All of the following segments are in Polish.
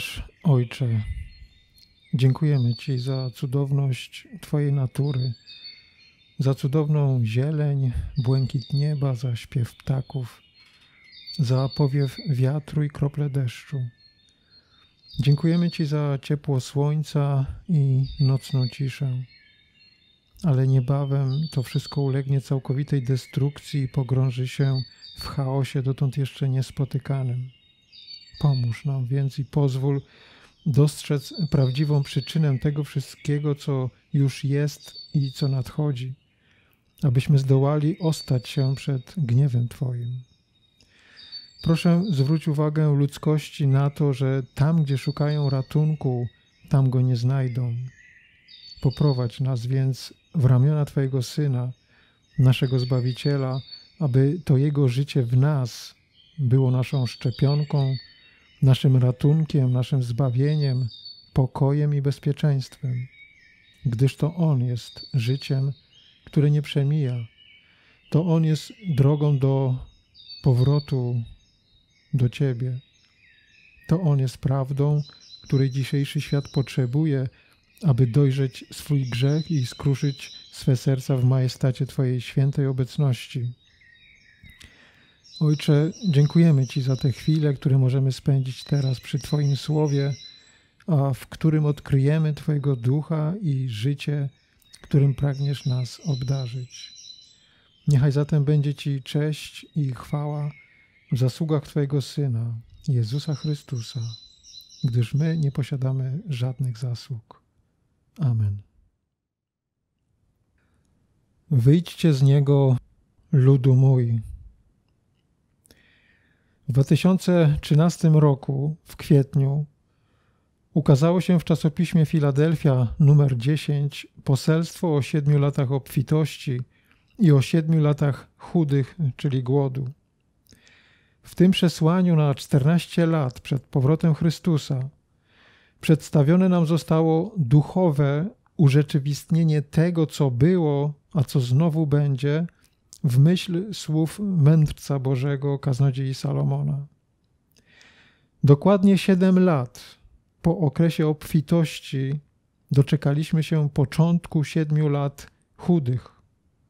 nasz Ojcze. Dziękujemy Ci za cudowność Twojej natury, za cudowną zieleń, błękit nieba, za śpiew ptaków, za powiew wiatru i krople deszczu. Dziękujemy Ci za ciepło słońca i nocną ciszę. Ale niebawem to wszystko ulegnie całkowitej destrukcji i pogrąży się w chaosie dotąd jeszcze niespotykanym. Pomóż nam więc i pozwól dostrzec prawdziwą przyczynę tego wszystkiego, co już jest i co nadchodzi, abyśmy zdołali ostać się przed gniewem Twoim. Proszę zwróć uwagę ludzkości na to, że tam, gdzie szukają ratunku, tam go nie znajdą. Poprowadź nas więc w ramiona Twojego Syna, naszego Zbawiciela, aby to Jego życie w nas było naszą szczepionką, naszym ratunkiem, naszym zbawieniem, pokojem i bezpieczeństwem, gdyż to On jest życiem, które nie przemija. To On jest drogą do powrotu do Ciebie. To On jest prawdą, której dzisiejszy świat potrzebuje, aby dojrzeć swój grzech i skruszyć swe serca w majestacie Twojej świętej obecności. Ojcze, dziękujemy Ci za te chwile, które możemy spędzić teraz przy Twoim słowie, a w którym odkryjemy Twojego ducha i życie, którym pragniesz nas obdarzyć. Niechaj zatem będzie Ci cześć i chwała w zasługach Twojego Syna, Jezusa Chrystusa, gdyż my nie posiadamy żadnych zasług. Amen. Wyjdźcie z niego, ludu mój w 2013 roku, w kwietniu, ukazało się w czasopiśmie Filadelfia numer 10 poselstwo o siedmiu latach obfitości i o siedmiu latach chudych, czyli głodu. W tym przesłaniu na 14 lat przed powrotem Chrystusa przedstawione nam zostało duchowe urzeczywistnienie tego, co było, a co znowu będzie – w myśl słów mędrca Bożego, kaznodziei Salomona. Dokładnie siedem lat po okresie obfitości doczekaliśmy się początku siedmiu lat chudych,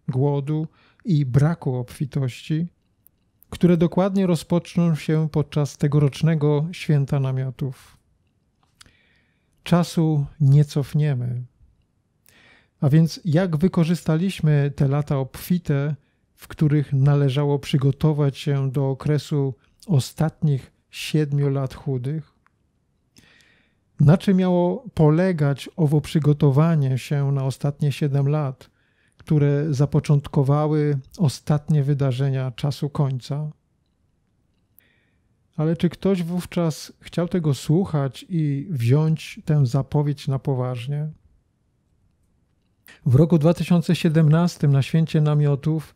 głodu i braku obfitości, które dokładnie rozpoczną się podczas tegorocznego święta namiotów. Czasu nie cofniemy. A więc jak wykorzystaliśmy te lata obfite, w których należało przygotować się do okresu ostatnich siedmiu lat chudych? Na czym miało polegać owo przygotowanie się na ostatnie siedem lat, które zapoczątkowały ostatnie wydarzenia czasu końca? Ale czy ktoś wówczas chciał tego słuchać i wziąć tę zapowiedź na poważnie? W roku 2017 na święcie namiotów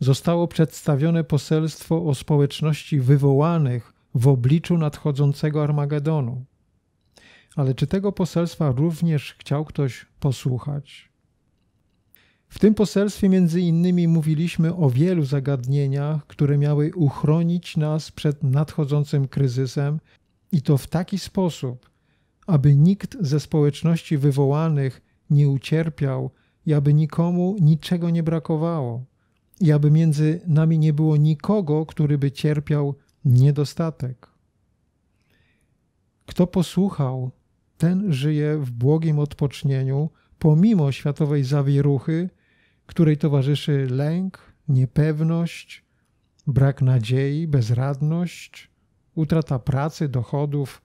zostało przedstawione poselstwo o społeczności wywołanych w obliczu nadchodzącego Armagedonu. Ale czy tego poselstwa również chciał ktoś posłuchać? W tym poselstwie między innymi mówiliśmy o wielu zagadnieniach, które miały uchronić nas przed nadchodzącym kryzysem i to w taki sposób, aby nikt ze społeczności wywołanych nie ucierpiał i aby nikomu niczego nie brakowało i aby między nami nie było nikogo, który by cierpiał niedostatek. Kto posłuchał, ten żyje w błogim odpocznieniu, pomimo światowej zawieruchy, której towarzyszy lęk, niepewność, brak nadziei, bezradność, utrata pracy, dochodów,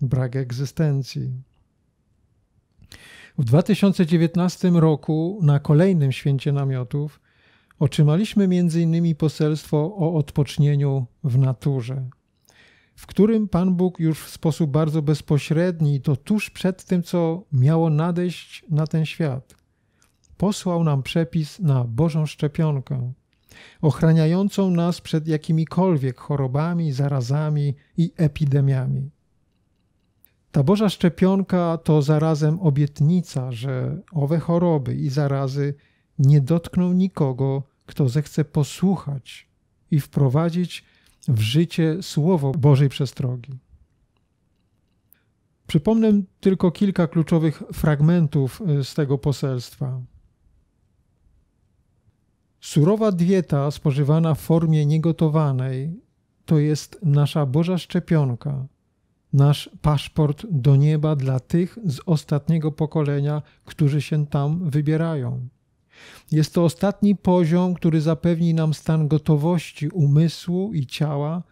brak egzystencji. W 2019 roku na kolejnym święcie namiotów Otrzymaliśmy m.in. poselstwo o odpocznieniu w naturze, w którym Pan Bóg już w sposób bardzo bezpośredni, to tuż przed tym, co miało nadejść na ten świat, posłał nam przepis na Bożą szczepionkę, ochraniającą nas przed jakimikolwiek chorobami, zarazami i epidemiami. Ta Boża szczepionka to zarazem obietnica, że owe choroby i zarazy nie dotknął nikogo, kto zechce posłuchać i wprowadzić w życie słowo Bożej przestrogi. Przypomnę tylko kilka kluczowych fragmentów e, z tego poselstwa. Surowa dieta spożywana w formie niegotowanej to jest nasza Boża szczepionka, nasz paszport do nieba dla tych z ostatniego pokolenia, którzy się tam wybierają. Jest to ostatni poziom, który zapewni nam stan gotowości umysłu i ciała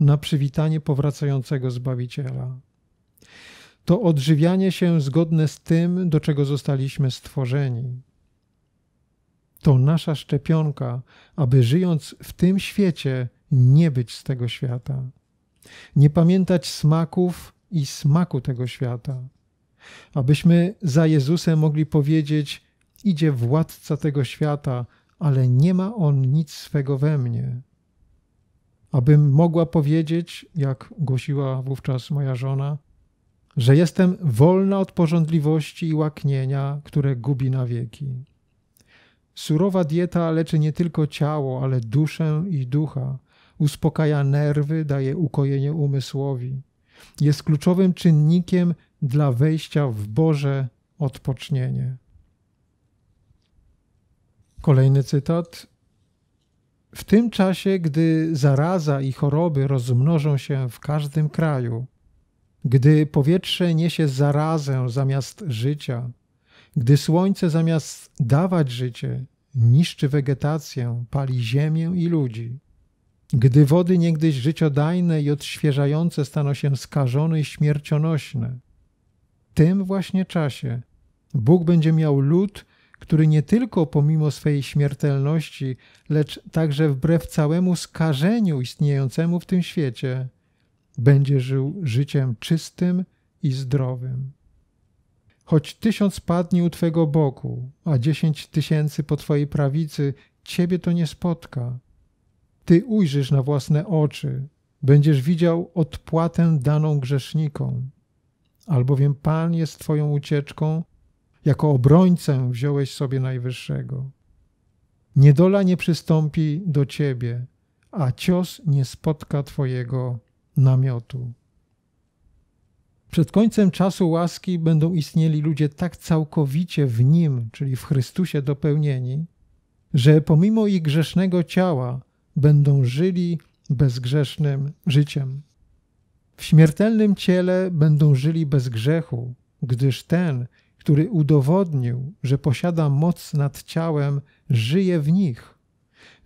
na przywitanie powracającego Zbawiciela. To odżywianie się zgodne z tym, do czego zostaliśmy stworzeni. To nasza szczepionka, aby żyjąc w tym świecie, nie być z tego świata. Nie pamiętać smaków i smaku tego świata. Abyśmy za Jezusem mogli powiedzieć: Idzie władca tego świata, ale nie ma on nic swego we mnie. Abym mogła powiedzieć, jak głosiła wówczas moja żona, że jestem wolna od porządliwości i łaknienia, które gubi na wieki. Surowa dieta leczy nie tylko ciało, ale duszę i ducha, uspokaja nerwy, daje ukojenie umysłowi. Jest kluczowym czynnikiem dla wejścia w Boże odpocznienie. Kolejny cytat. W tym czasie, gdy zaraza i choroby rozmnożą się w każdym kraju, gdy powietrze niesie zarazę zamiast życia, gdy słońce zamiast dawać życie, niszczy wegetację, pali ziemię i ludzi, gdy wody niegdyś życiodajne i odświeżające staną się skażone i śmiercionośne, w tym właśnie czasie Bóg będzie miał lud, który nie tylko pomimo swej śmiertelności, lecz także wbrew całemu skażeniu istniejącemu w tym świecie, będzie żył życiem czystym i zdrowym. Choć tysiąc padnie u Twego boku, a dziesięć tysięcy po Twojej prawicy, Ciebie to nie spotka. Ty ujrzysz na własne oczy, będziesz widział odpłatę daną grzesznikom, albowiem Pan jest Twoją ucieczką jako obrońcę wziąłeś sobie Najwyższego. Niedola nie przystąpi do ciebie, a cios nie spotka twojego namiotu. Przed końcem czasu łaski będą istnieli ludzie tak całkowicie w Nim, czyli w Chrystusie dopełnieni, że pomimo ich grzesznego ciała będą żyli bezgrzesznym życiem. W śmiertelnym ciele będą żyli bez grzechu, gdyż ten, który udowodnił, że posiada moc nad ciałem, żyje w nich.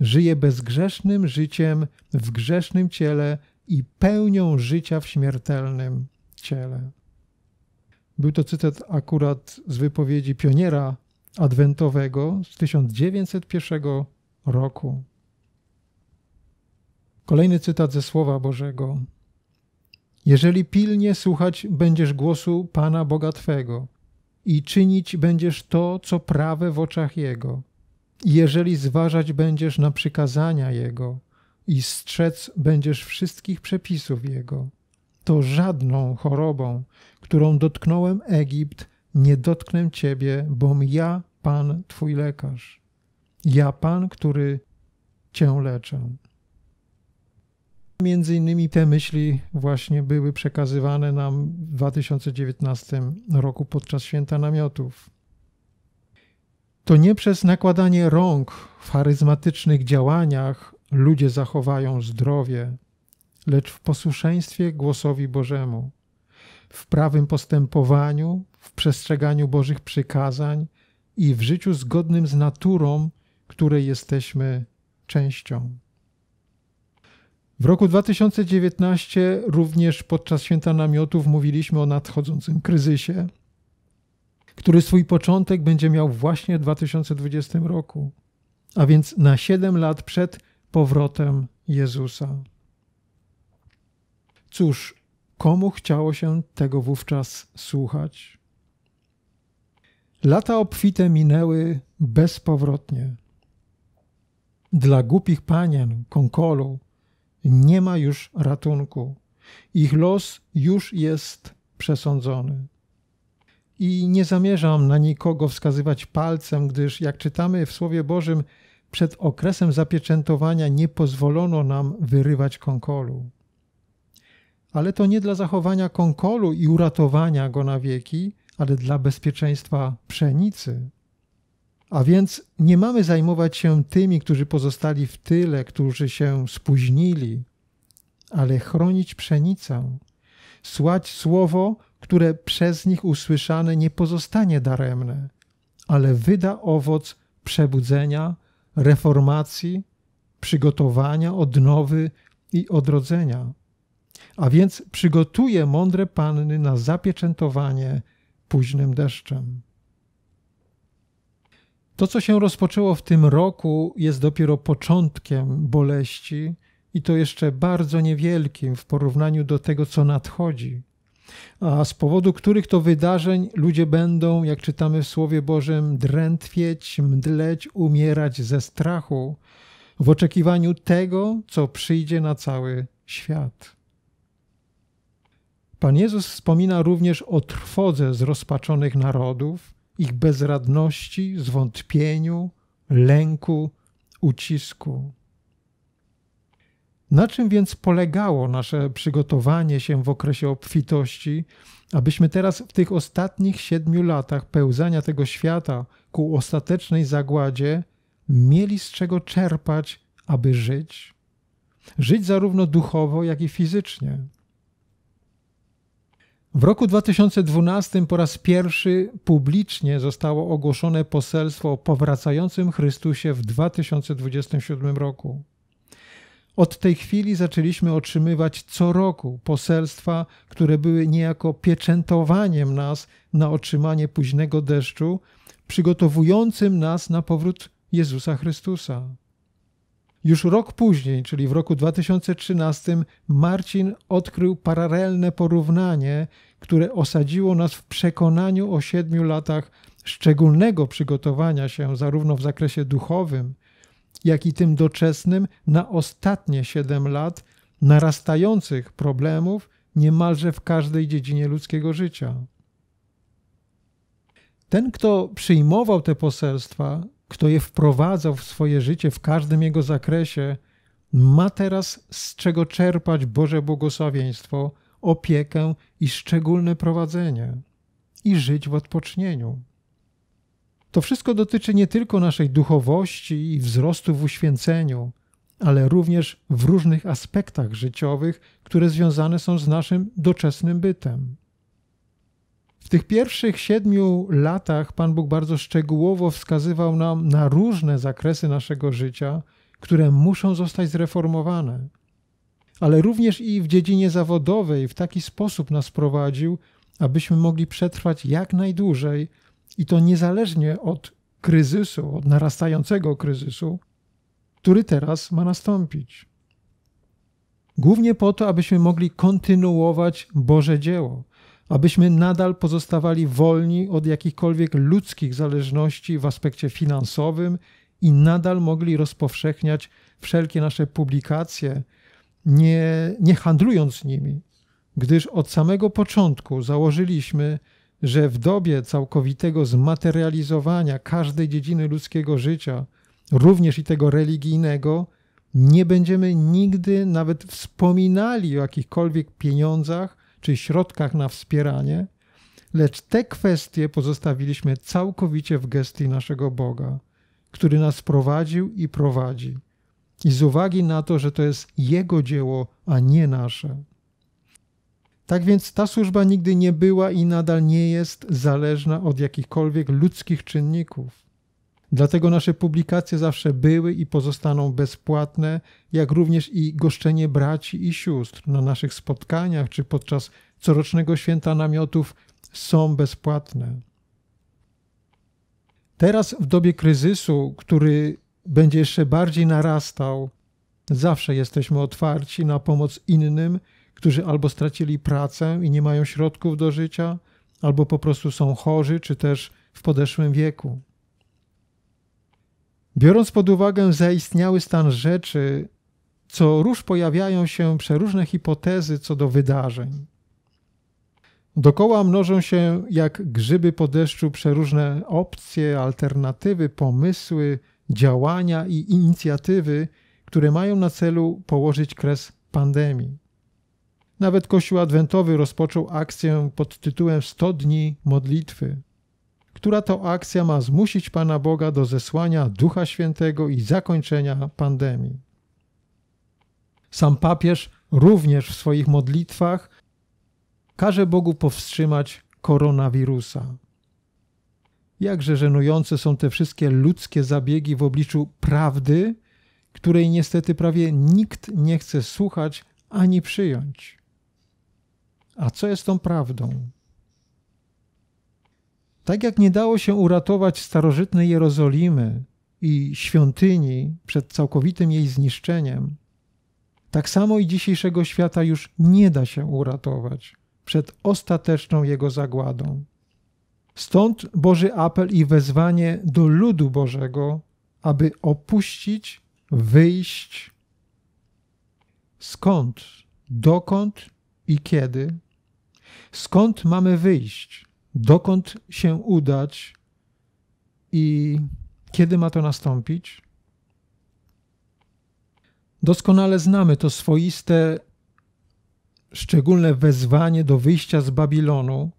Żyje bezgrzesznym życiem w grzesznym ciele i pełnią życia w śmiertelnym ciele. Był to cytat akurat z wypowiedzi pioniera adwentowego z 1901 roku. Kolejny cytat ze Słowa Bożego. Jeżeli pilnie słuchać będziesz głosu Pana Boga Twego, i czynić będziesz to, co prawe w oczach Jego. Jeżeli zważać będziesz na przykazania Jego i strzec będziesz wszystkich przepisów Jego, to żadną chorobą, którą dotknąłem Egipt, nie dotknę Ciebie, bom ja, Pan, Twój lekarz. Ja, Pan, który Cię leczę między innymi te myśli właśnie były przekazywane nam w 2019 roku podczas Święta Namiotów. To nie przez nakładanie rąk w charyzmatycznych działaniach ludzie zachowają zdrowie, lecz w posłuszeństwie głosowi Bożemu, w prawym postępowaniu, w przestrzeganiu Bożych przykazań i w życiu zgodnym z naturą, której jesteśmy częścią. W roku 2019 również podczas Święta Namiotów mówiliśmy o nadchodzącym kryzysie, który swój początek będzie miał właśnie w 2020 roku, a więc na 7 lat przed powrotem Jezusa. Cóż, komu chciało się tego wówczas słuchać? Lata obfite minęły bezpowrotnie. Dla głupich panien, konkolu, nie ma już ratunku. Ich los już jest przesądzony. I nie zamierzam na nikogo wskazywać palcem, gdyż, jak czytamy w Słowie Bożym, przed okresem zapieczętowania nie pozwolono nam wyrywać konkolu. Ale to nie dla zachowania konkolu i uratowania go na wieki, ale dla bezpieczeństwa pszenicy. A więc nie mamy zajmować się tymi, którzy pozostali w tyle, którzy się spóźnili, ale chronić pszenicę, słać słowo, które przez nich usłyszane nie pozostanie daremne, ale wyda owoc przebudzenia, reformacji, przygotowania, odnowy i odrodzenia. A więc przygotuje mądre panny na zapieczętowanie późnym deszczem. To, co się rozpoczęło w tym roku, jest dopiero początkiem boleści i to jeszcze bardzo niewielkim w porównaniu do tego, co nadchodzi. A z powodu których to wydarzeń ludzie będą, jak czytamy w Słowie Bożym, drętwieć, mdleć, umierać ze strachu w oczekiwaniu tego, co przyjdzie na cały świat. Pan Jezus wspomina również o trwodze zrozpaczonych narodów, ich bezradności, zwątpieniu, lęku, ucisku. Na czym więc polegało nasze przygotowanie się w okresie obfitości, abyśmy teraz w tych ostatnich siedmiu latach pełzania tego świata ku ostatecznej zagładzie mieli z czego czerpać, aby żyć? Żyć zarówno duchowo, jak i fizycznie. W roku 2012 po raz pierwszy publicznie zostało ogłoszone poselstwo o powracającym Chrystusie w 2027 roku. Od tej chwili zaczęliśmy otrzymywać co roku poselstwa, które były niejako pieczętowaniem nas na otrzymanie późnego deszczu, przygotowującym nas na powrót Jezusa Chrystusa. Już rok później, czyli w roku 2013, Marcin odkrył paralelne porównanie, które osadziło nas w przekonaniu o siedmiu latach szczególnego przygotowania się zarówno w zakresie duchowym, jak i tym doczesnym na ostatnie siedem lat narastających problemów niemalże w każdej dziedzinie ludzkiego życia. Ten, kto przyjmował te poselstwa, kto je wprowadzał w swoje życie w każdym jego zakresie, ma teraz z czego czerpać Boże błogosławieństwo, opiekę i szczególne prowadzenie i żyć w odpocznieniu. To wszystko dotyczy nie tylko naszej duchowości i wzrostu w uświęceniu, ale również w różnych aspektach życiowych, które związane są z naszym doczesnym bytem. W tych pierwszych siedmiu latach Pan Bóg bardzo szczegółowo wskazywał nam na różne zakresy naszego życia, które muszą zostać zreformowane. Ale również i w dziedzinie zawodowej w taki sposób nas prowadził, abyśmy mogli przetrwać jak najdłużej i to niezależnie od kryzysu, od narastającego kryzysu, który teraz ma nastąpić. Głównie po to, abyśmy mogli kontynuować Boże dzieło, abyśmy nadal pozostawali wolni od jakichkolwiek ludzkich zależności w aspekcie finansowym i nadal mogli rozpowszechniać wszelkie nasze publikacje, nie, nie handlując nimi, gdyż od samego początku założyliśmy, że w dobie całkowitego zmaterializowania każdej dziedziny ludzkiego życia, również i tego religijnego, nie będziemy nigdy nawet wspominali o jakichkolwiek pieniądzach czy środkach na wspieranie, lecz te kwestie pozostawiliśmy całkowicie w gestii naszego Boga, który nas prowadził i prowadzi. I z uwagi na to, że to jest Jego dzieło, a nie nasze. Tak więc ta służba nigdy nie była i nadal nie jest zależna od jakichkolwiek ludzkich czynników. Dlatego nasze publikacje zawsze były i pozostaną bezpłatne, jak również i goszczenie braci i sióstr na naszych spotkaniach czy podczas corocznego święta namiotów są bezpłatne. Teraz w dobie kryzysu, który będzie jeszcze bardziej narastał, zawsze jesteśmy otwarci na pomoc innym, którzy albo stracili pracę i nie mają środków do życia, albo po prostu są chorzy, czy też w podeszłym wieku. Biorąc pod uwagę zaistniały stan rzeczy, co róż pojawiają się przeróżne hipotezy co do wydarzeń. Dokoła mnożą się jak grzyby po deszczu przeróżne opcje, alternatywy, pomysły, działania i inicjatywy, które mają na celu położyć kres pandemii. Nawet Kościół Adwentowy rozpoczął akcję pod tytułem 100 dni modlitwy która to akcja ma zmusić Pana Boga do zesłania Ducha Świętego i zakończenia pandemii. Sam papież również w swoich modlitwach każe Bogu powstrzymać koronawirusa. Jakże żenujące są te wszystkie ludzkie zabiegi w obliczu prawdy, której niestety prawie nikt nie chce słuchać ani przyjąć. A co jest tą prawdą? Tak jak nie dało się uratować starożytnej Jerozolimy i świątyni przed całkowitym jej zniszczeniem, tak samo i dzisiejszego świata już nie da się uratować przed ostateczną jego zagładą. Stąd Boży apel i wezwanie do ludu Bożego, aby opuścić, wyjść. Skąd, dokąd i kiedy? Skąd mamy wyjść? dokąd się udać i kiedy ma to nastąpić? Doskonale znamy to swoiste, szczególne wezwanie do wyjścia z Babilonu,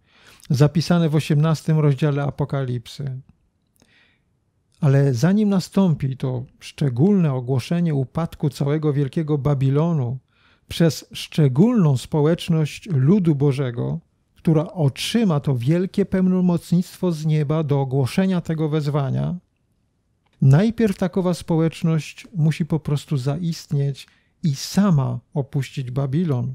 zapisane w 18 rozdziale Apokalipsy. Ale zanim nastąpi to szczególne ogłoszenie upadku całego Wielkiego Babilonu przez szczególną społeczność ludu Bożego, która otrzyma to wielkie pełnomocnictwo z nieba do ogłoszenia tego wezwania, najpierw takowa społeczność musi po prostu zaistnieć i sama opuścić Babilon,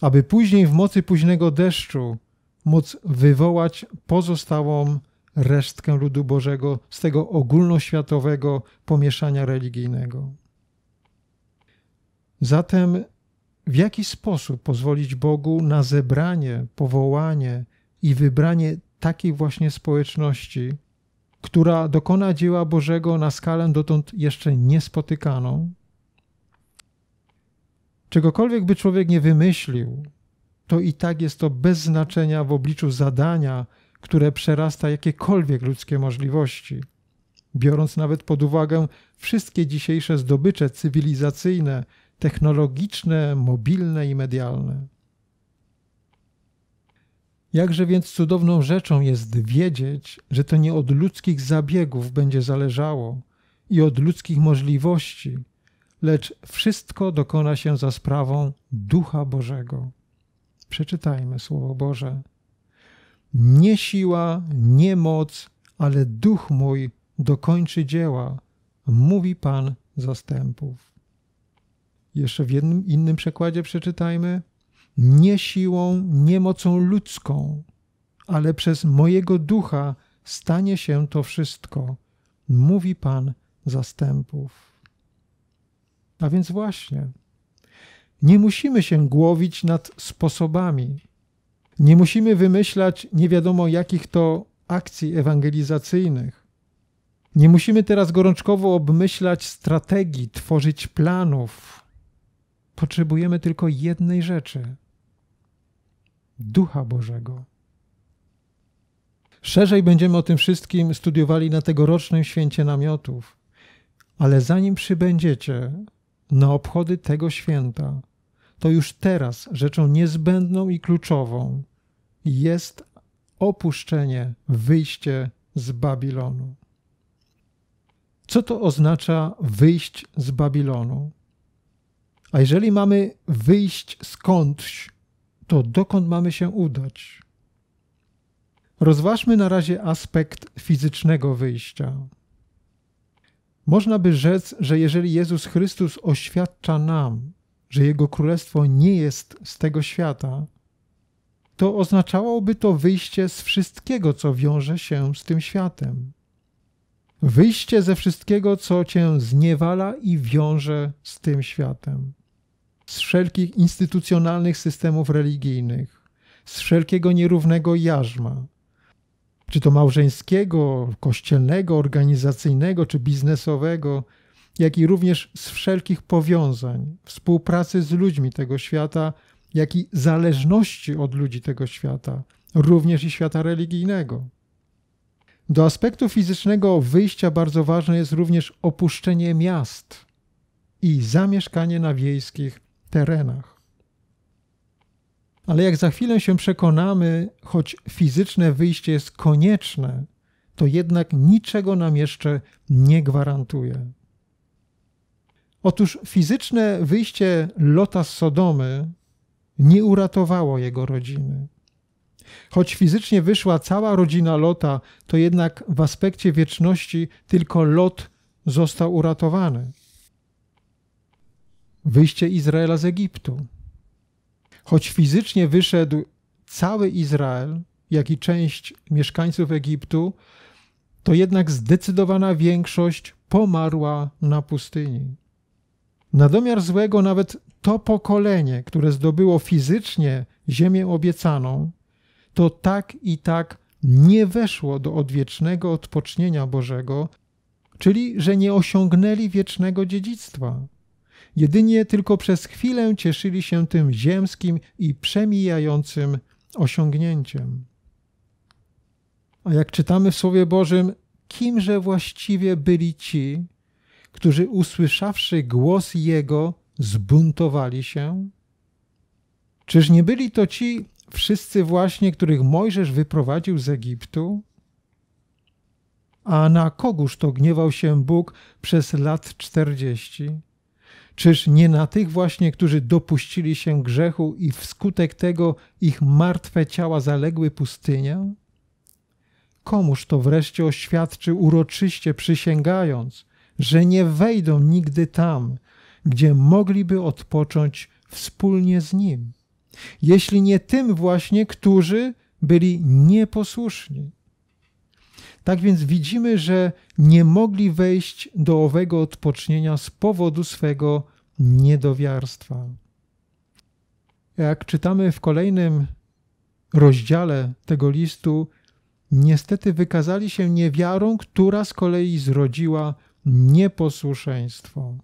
aby później w mocy późnego deszczu móc wywołać pozostałą resztkę ludu Bożego z tego ogólnoświatowego pomieszania religijnego. Zatem w jaki sposób pozwolić Bogu na zebranie, powołanie i wybranie takiej właśnie społeczności, która dokona dzieła Bożego na skalę dotąd jeszcze niespotykaną. Czegokolwiek by człowiek nie wymyślił, to i tak jest to bez znaczenia w obliczu zadania, które przerasta jakiekolwiek ludzkie możliwości. Biorąc nawet pod uwagę wszystkie dzisiejsze zdobycze cywilizacyjne, technologiczne, mobilne i medialne. Jakże więc cudowną rzeczą jest wiedzieć, że to nie od ludzkich zabiegów będzie zależało i od ludzkich możliwości, lecz wszystko dokona się za sprawą Ducha Bożego. Przeczytajmy Słowo Boże. Nie siła, nie moc, ale Duch mój dokończy dzieła, mówi Pan zastępów. Jeszcze w jednym innym przekładzie przeczytajmy: Nie siłą, nie mocą ludzką, ale przez mojego ducha stanie się to wszystko, mówi Pan zastępów. A więc właśnie, nie musimy się głowić nad sposobami. Nie musimy wymyślać nie wiadomo jakich to akcji ewangelizacyjnych. Nie musimy teraz gorączkowo obmyślać strategii, tworzyć planów, Potrzebujemy tylko jednej rzeczy Ducha Bożego. Szerzej będziemy o tym wszystkim studiowali na tegorocznym święcie namiotów, ale zanim przybędziecie na obchody tego święta, to już teraz rzeczą niezbędną i kluczową jest opuszczenie, wyjście z Babilonu. Co to oznacza wyjść z Babilonu? A jeżeli mamy wyjść skądś, to dokąd mamy się udać? Rozważmy na razie aspekt fizycznego wyjścia. Można by rzec, że jeżeli Jezus Chrystus oświadcza nam, że Jego królestwo nie jest z tego świata, to oznaczałoby to wyjście z wszystkiego, co wiąże się z tym światem wyjście ze wszystkiego, co cię zniewala i wiąże z tym światem, z wszelkich instytucjonalnych systemów religijnych, z wszelkiego nierównego jarzma, czy to małżeńskiego, kościelnego, organizacyjnego czy biznesowego, jak i również z wszelkich powiązań, współpracy z ludźmi tego świata, jak i zależności od ludzi tego świata, również i świata religijnego. Do aspektu fizycznego wyjścia bardzo ważne jest również opuszczenie miast i zamieszkanie na wiejskich terenach. Ale jak za chwilę się przekonamy, choć fizyczne wyjście jest konieczne, to jednak niczego nam jeszcze nie gwarantuje. Otóż fizyczne wyjście Lota z Sodomy nie uratowało jego rodziny. Choć fizycznie wyszła cała rodzina Lota, to jednak w aspekcie wieczności tylko Lot został uratowany. Wyjście Izraela z Egiptu. Choć fizycznie wyszedł cały Izrael, jak i część mieszkańców Egiptu, to jednak zdecydowana większość pomarła na pustyni. Na domiar złego nawet to pokolenie, które zdobyło fizycznie ziemię obiecaną, to tak i tak nie weszło do odwiecznego odpocznienia Bożego, czyli że nie osiągnęli wiecznego dziedzictwa. Jedynie tylko przez chwilę cieszyli się tym ziemskim i przemijającym osiągnięciem. A jak czytamy w Słowie Bożym, kimże właściwie byli ci, którzy usłyszawszy głos Jego, zbuntowali się? Czyż nie byli to ci, wszyscy właśnie, których Mojżesz wyprowadził z Egiptu? A na kogóż to gniewał się Bóg przez lat czterdzieści? Czyż nie na tych właśnie, którzy dopuścili się grzechu i wskutek tego ich martwe ciała zaległy pustynię? Komuż to wreszcie oświadczył uroczyście przysięgając, że nie wejdą nigdy tam, gdzie mogliby odpocząć wspólnie z nim? jeśli nie tym właśnie, którzy byli nieposłuszni. Tak więc widzimy, że nie mogli wejść do owego odpocznienia z powodu swego niedowiarstwa. Jak czytamy w kolejnym rozdziale tego listu, niestety wykazali się niewiarą, która z kolei zrodziła nieposłuszeństwo.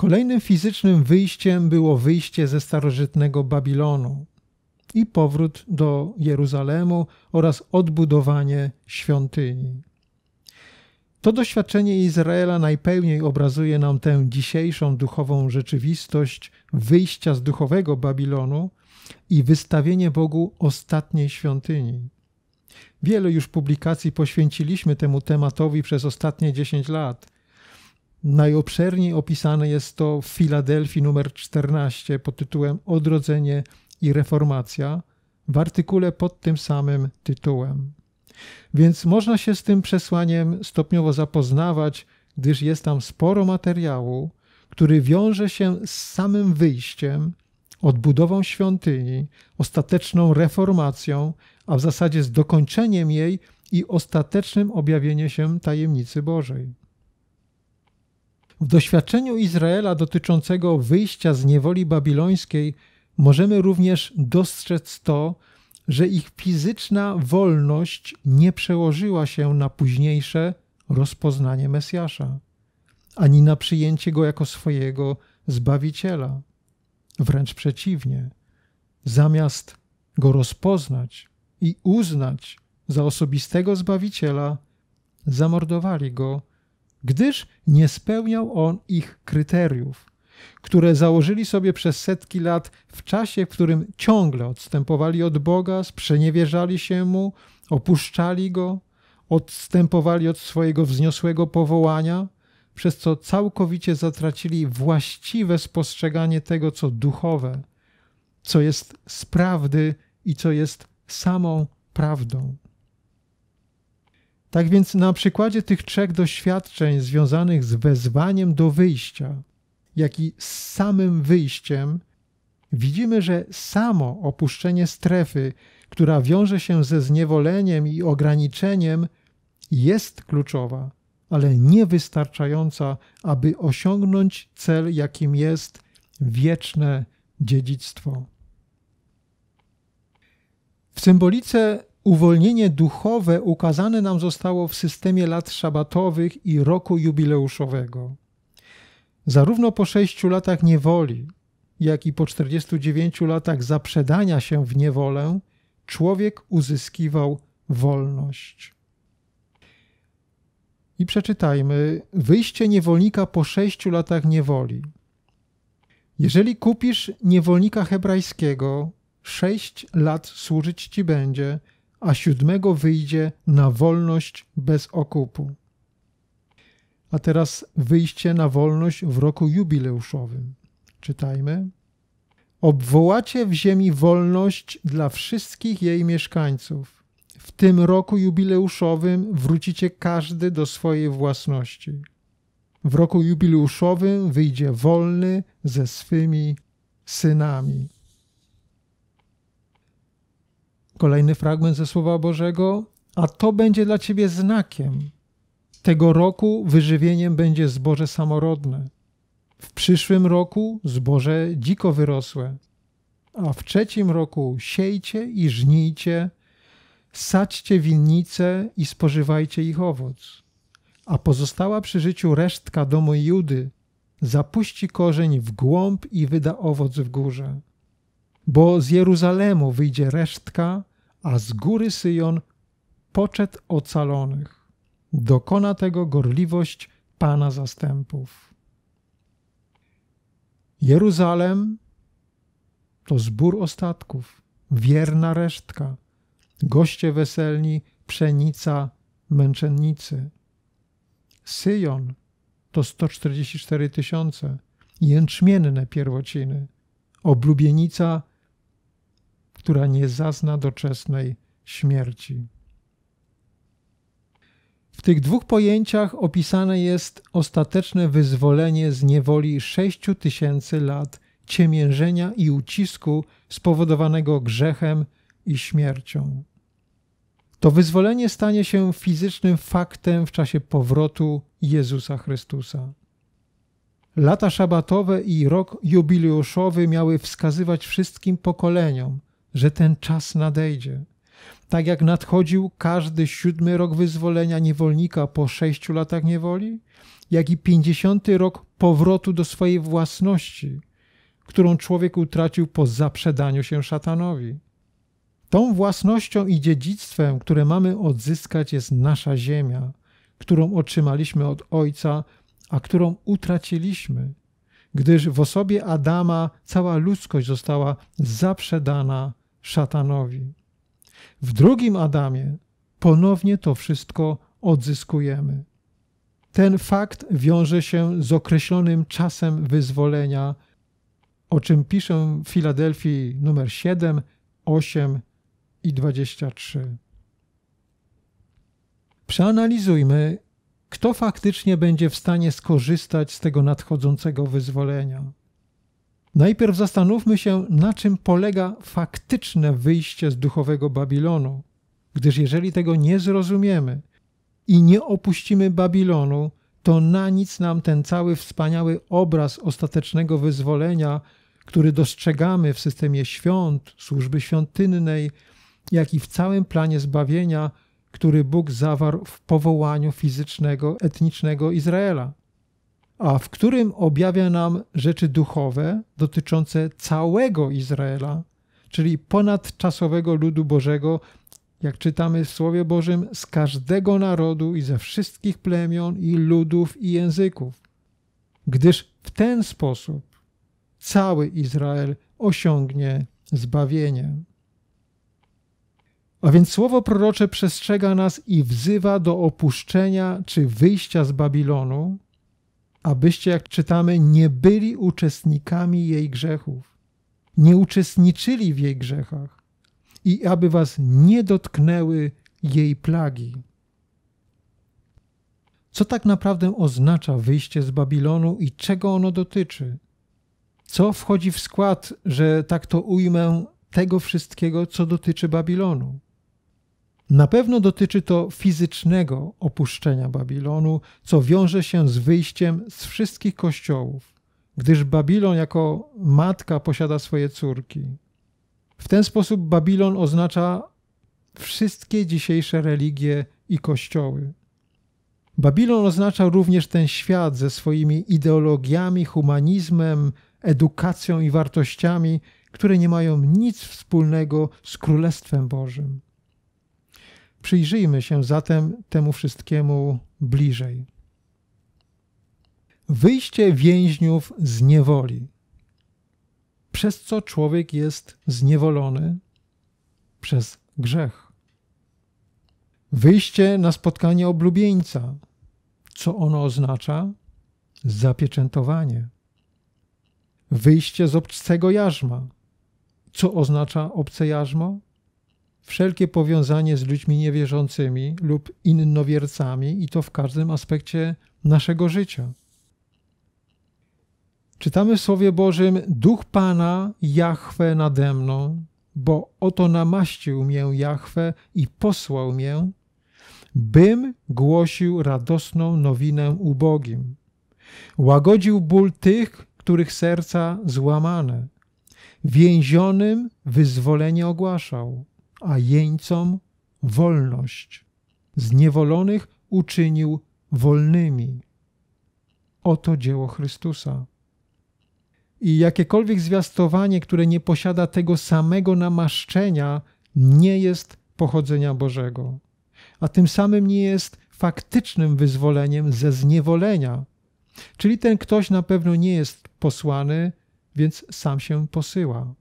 Kolejnym fizycznym wyjściem było wyjście ze starożytnego Babilonu i powrót do Jeruzalemu oraz odbudowanie świątyni. To doświadczenie Izraela najpełniej obrazuje nam tę dzisiejszą duchową rzeczywistość wyjścia z duchowego Babilonu i wystawienie Bogu ostatniej świątyni. Wiele już publikacji poświęciliśmy temu tematowi przez ostatnie 10 lat – Najobszerniej opisane jest to w Filadelfii numer 14 pod tytułem Odrodzenie i Reformacja w artykule pod tym samym tytułem. Więc można się z tym przesłaniem stopniowo zapoznawać, gdyż jest tam sporo materiału, który wiąże się z samym wyjściem, odbudową świątyni, ostateczną reformacją, a w zasadzie z dokończeniem jej i ostatecznym objawieniem się tajemnicy Bożej. W doświadczeniu Izraela dotyczącego wyjścia z niewoli babilońskiej możemy również dostrzec to, że ich fizyczna wolność nie przełożyła się na późniejsze rozpoznanie Mesjasza, ani na przyjęcie go jako swojego zbawiciela. Wręcz przeciwnie, zamiast go rozpoznać i uznać za osobistego zbawiciela, zamordowali go gdyż nie spełniał on ich kryteriów, które założyli sobie przez setki lat w czasie, w którym ciągle odstępowali od Boga, sprzeniewierzali się Mu, opuszczali Go, odstępowali od swojego wzniosłego powołania, przez co całkowicie zatracili właściwe spostrzeganie tego, co duchowe, co jest z prawdy i co jest samą prawdą. Tak więc na przykładzie tych trzech doświadczeń związanych z wezwaniem do wyjścia, jak i z samym wyjściem, widzimy, że samo opuszczenie strefy, która wiąże się ze zniewoleniem i ograniczeniem, jest kluczowa, ale niewystarczająca, aby osiągnąć cel, jakim jest wieczne dziedzictwo. W symbolice Uwolnienie duchowe ukazane nam zostało w systemie lat szabatowych i roku jubileuszowego. Zarówno po sześciu latach niewoli, jak i po 49 latach zaprzedania się w niewolę, człowiek uzyskiwał wolność. I przeczytajmy wyjście niewolnika po sześciu latach niewoli. Jeżeli kupisz niewolnika hebrajskiego, sześć lat służyć ci będzie – a siódmego wyjdzie na wolność bez okupu. A teraz wyjście na wolność w roku jubileuszowym. Czytajmy. Obwołacie w ziemi wolność dla wszystkich jej mieszkańców. W tym roku jubileuszowym wrócicie każdy do swojej własności. W roku jubileuszowym wyjdzie wolny ze swymi synami. Kolejny fragment ze Słowa Bożego. A to będzie dla ciebie znakiem. Tego roku wyżywieniem będzie zboże samorodne. W przyszłym roku zboże dziko wyrosłe. A w trzecim roku siejcie i żnijcie, sadźcie winnice i spożywajcie ich owoc. A pozostała przy życiu resztka domu Judy zapuści korzeń w głąb i wyda owoc w górze. Bo z Jeruzalemu wyjdzie resztka, a z góry Syjon poczet ocalonych. Dokona tego gorliwość Pana zastępów. Jeruzalem to zbór ostatków, wierna resztka, goście weselni, pszenica, męczennicy. Syjon to 144 tysiące, jęczmienne pierwociny, oblubienica która nie zazna doczesnej śmierci. W tych dwóch pojęciach opisane jest ostateczne wyzwolenie z niewoli sześciu tysięcy lat ciemiężenia i ucisku spowodowanego grzechem i śmiercią. To wyzwolenie stanie się fizycznym faktem w czasie powrotu Jezusa Chrystusa. Lata szabatowe i rok jubileuszowy miały wskazywać wszystkim pokoleniom, że ten czas nadejdzie. Tak jak nadchodził każdy siódmy rok wyzwolenia niewolnika po sześciu latach niewoli, jak i pięćdziesiąty rok powrotu do swojej własności, którą człowiek utracił po zaprzedaniu się szatanowi. Tą własnością i dziedzictwem, które mamy odzyskać, jest nasza ziemia, którą otrzymaliśmy od Ojca, a którą utraciliśmy, gdyż w osobie Adama cała ludzkość została zaprzedana szatanowi. W drugim Adamie ponownie to wszystko odzyskujemy. Ten fakt wiąże się z określonym czasem wyzwolenia, o czym piszę w Filadelfii numer 7, 8 i 23. Przeanalizujmy, kto faktycznie będzie w stanie skorzystać z tego nadchodzącego wyzwolenia. Najpierw zastanówmy się, na czym polega faktyczne wyjście z duchowego Babilonu, gdyż jeżeli tego nie zrozumiemy i nie opuścimy Babilonu, to na nic nam ten cały wspaniały obraz ostatecznego wyzwolenia, który dostrzegamy w systemie świąt, służby świątynnej, jak i w całym planie zbawienia, który Bóg zawarł w powołaniu fizycznego, etnicznego Izraela a w którym objawia nam rzeczy duchowe dotyczące całego Izraela, czyli ponadczasowego ludu Bożego, jak czytamy w Słowie Bożym, z każdego narodu i ze wszystkich plemion i ludów i języków. Gdyż w ten sposób cały Izrael osiągnie zbawienie. A więc słowo prorocze przestrzega nas i wzywa do opuszczenia czy wyjścia z Babilonu, abyście, jak czytamy, nie byli uczestnikami jej grzechów, nie uczestniczyli w jej grzechach i aby was nie dotknęły jej plagi. Co tak naprawdę oznacza wyjście z Babilonu i czego ono dotyczy? Co wchodzi w skład, że tak to ujmę, tego wszystkiego, co dotyczy Babilonu? Na pewno dotyczy to fizycznego opuszczenia Babilonu, co wiąże się z wyjściem z wszystkich kościołów, gdyż Babilon jako matka posiada swoje córki. W ten sposób Babilon oznacza wszystkie dzisiejsze religie i kościoły. Babilon oznacza również ten świat ze swoimi ideologiami, humanizmem, edukacją i wartościami, które nie mają nic wspólnego z Królestwem Bożym. Przyjrzyjmy się zatem temu wszystkiemu bliżej. Wyjście więźniów z niewoli. Przez co człowiek jest zniewolony? Przez grzech. Wyjście na spotkanie oblubieńca. Co ono oznacza? Zapieczętowanie. Wyjście z obcego jarzma. Co oznacza obce jarzmo? wszelkie powiązanie z ludźmi niewierzącymi lub innowiercami i to w każdym aspekcie naszego życia. Czytamy w Słowie Bożym: Duch Pana, jachwę nade mną, bo oto namaścił mię jachwę i posłał mię, bym głosił radosną nowinę ubogim. Łagodził ból tych, których serca złamane, więzionym wyzwolenie ogłaszał, a jeńcom wolność. Zniewolonych uczynił wolnymi. Oto dzieło Chrystusa. I jakiekolwiek zwiastowanie, które nie posiada tego samego namaszczenia, nie jest pochodzenia Bożego, a tym samym nie jest faktycznym wyzwoleniem ze zniewolenia. Czyli ten ktoś na pewno nie jest posłany, więc sam się posyła.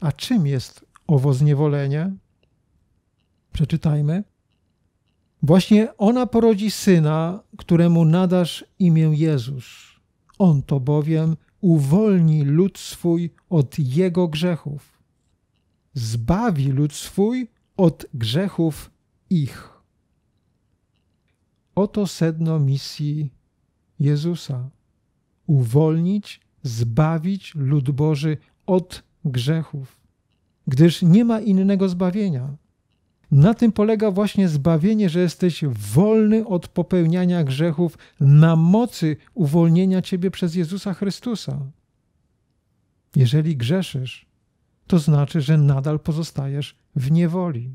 A czym jest owo zniewolenie. Przeczytajmy. Właśnie ona porodzi syna, któremu nadasz imię Jezus. On to bowiem uwolni lud swój od jego grzechów. Zbawi lud swój od grzechów ich. Oto sedno misji Jezusa: uwolnić, zbawić lud Boży od grzechów gdyż nie ma innego zbawienia. Na tym polega właśnie zbawienie, że jesteś wolny od popełniania grzechów na mocy uwolnienia Ciebie przez Jezusa Chrystusa. Jeżeli grzeszysz, to znaczy, że nadal pozostajesz w niewoli.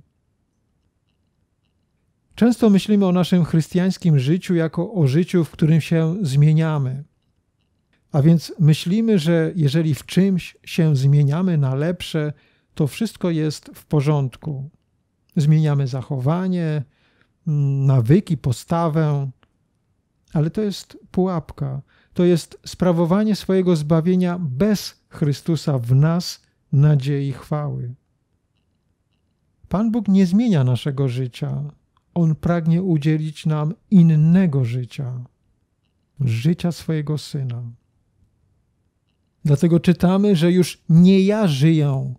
Często myślimy o naszym chrześcijańskim życiu jako o życiu, w którym się zmieniamy. A więc myślimy, że jeżeli w czymś się zmieniamy na lepsze, to wszystko jest w porządku. Zmieniamy zachowanie, nawyki, postawę, ale to jest pułapka. To jest sprawowanie swojego zbawienia bez Chrystusa w nas, nadziei chwały. Pan Bóg nie zmienia naszego życia. On pragnie udzielić nam innego życia, życia swojego Syna. Dlatego czytamy, że już nie ja żyję,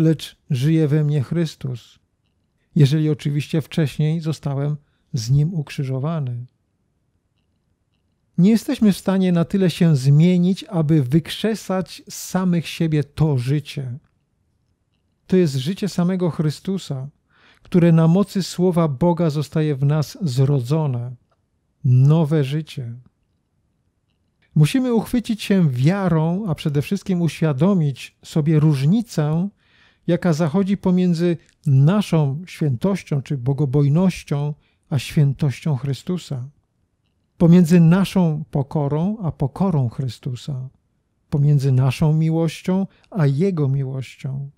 lecz żyje we mnie Chrystus. Jeżeli oczywiście wcześniej zostałem z Nim ukrzyżowany. Nie jesteśmy w stanie na tyle się zmienić, aby wykrzesać z samych siebie to życie. To jest życie samego Chrystusa, które na mocy słowa Boga zostaje w nas zrodzone. Nowe życie. Musimy uchwycić się wiarą, a przede wszystkim uświadomić sobie różnicę jaka zachodzi pomiędzy naszą świętością czy bogobojnością, a świętością Chrystusa. Pomiędzy naszą pokorą a pokorą Chrystusa. Pomiędzy naszą miłością a Jego miłością.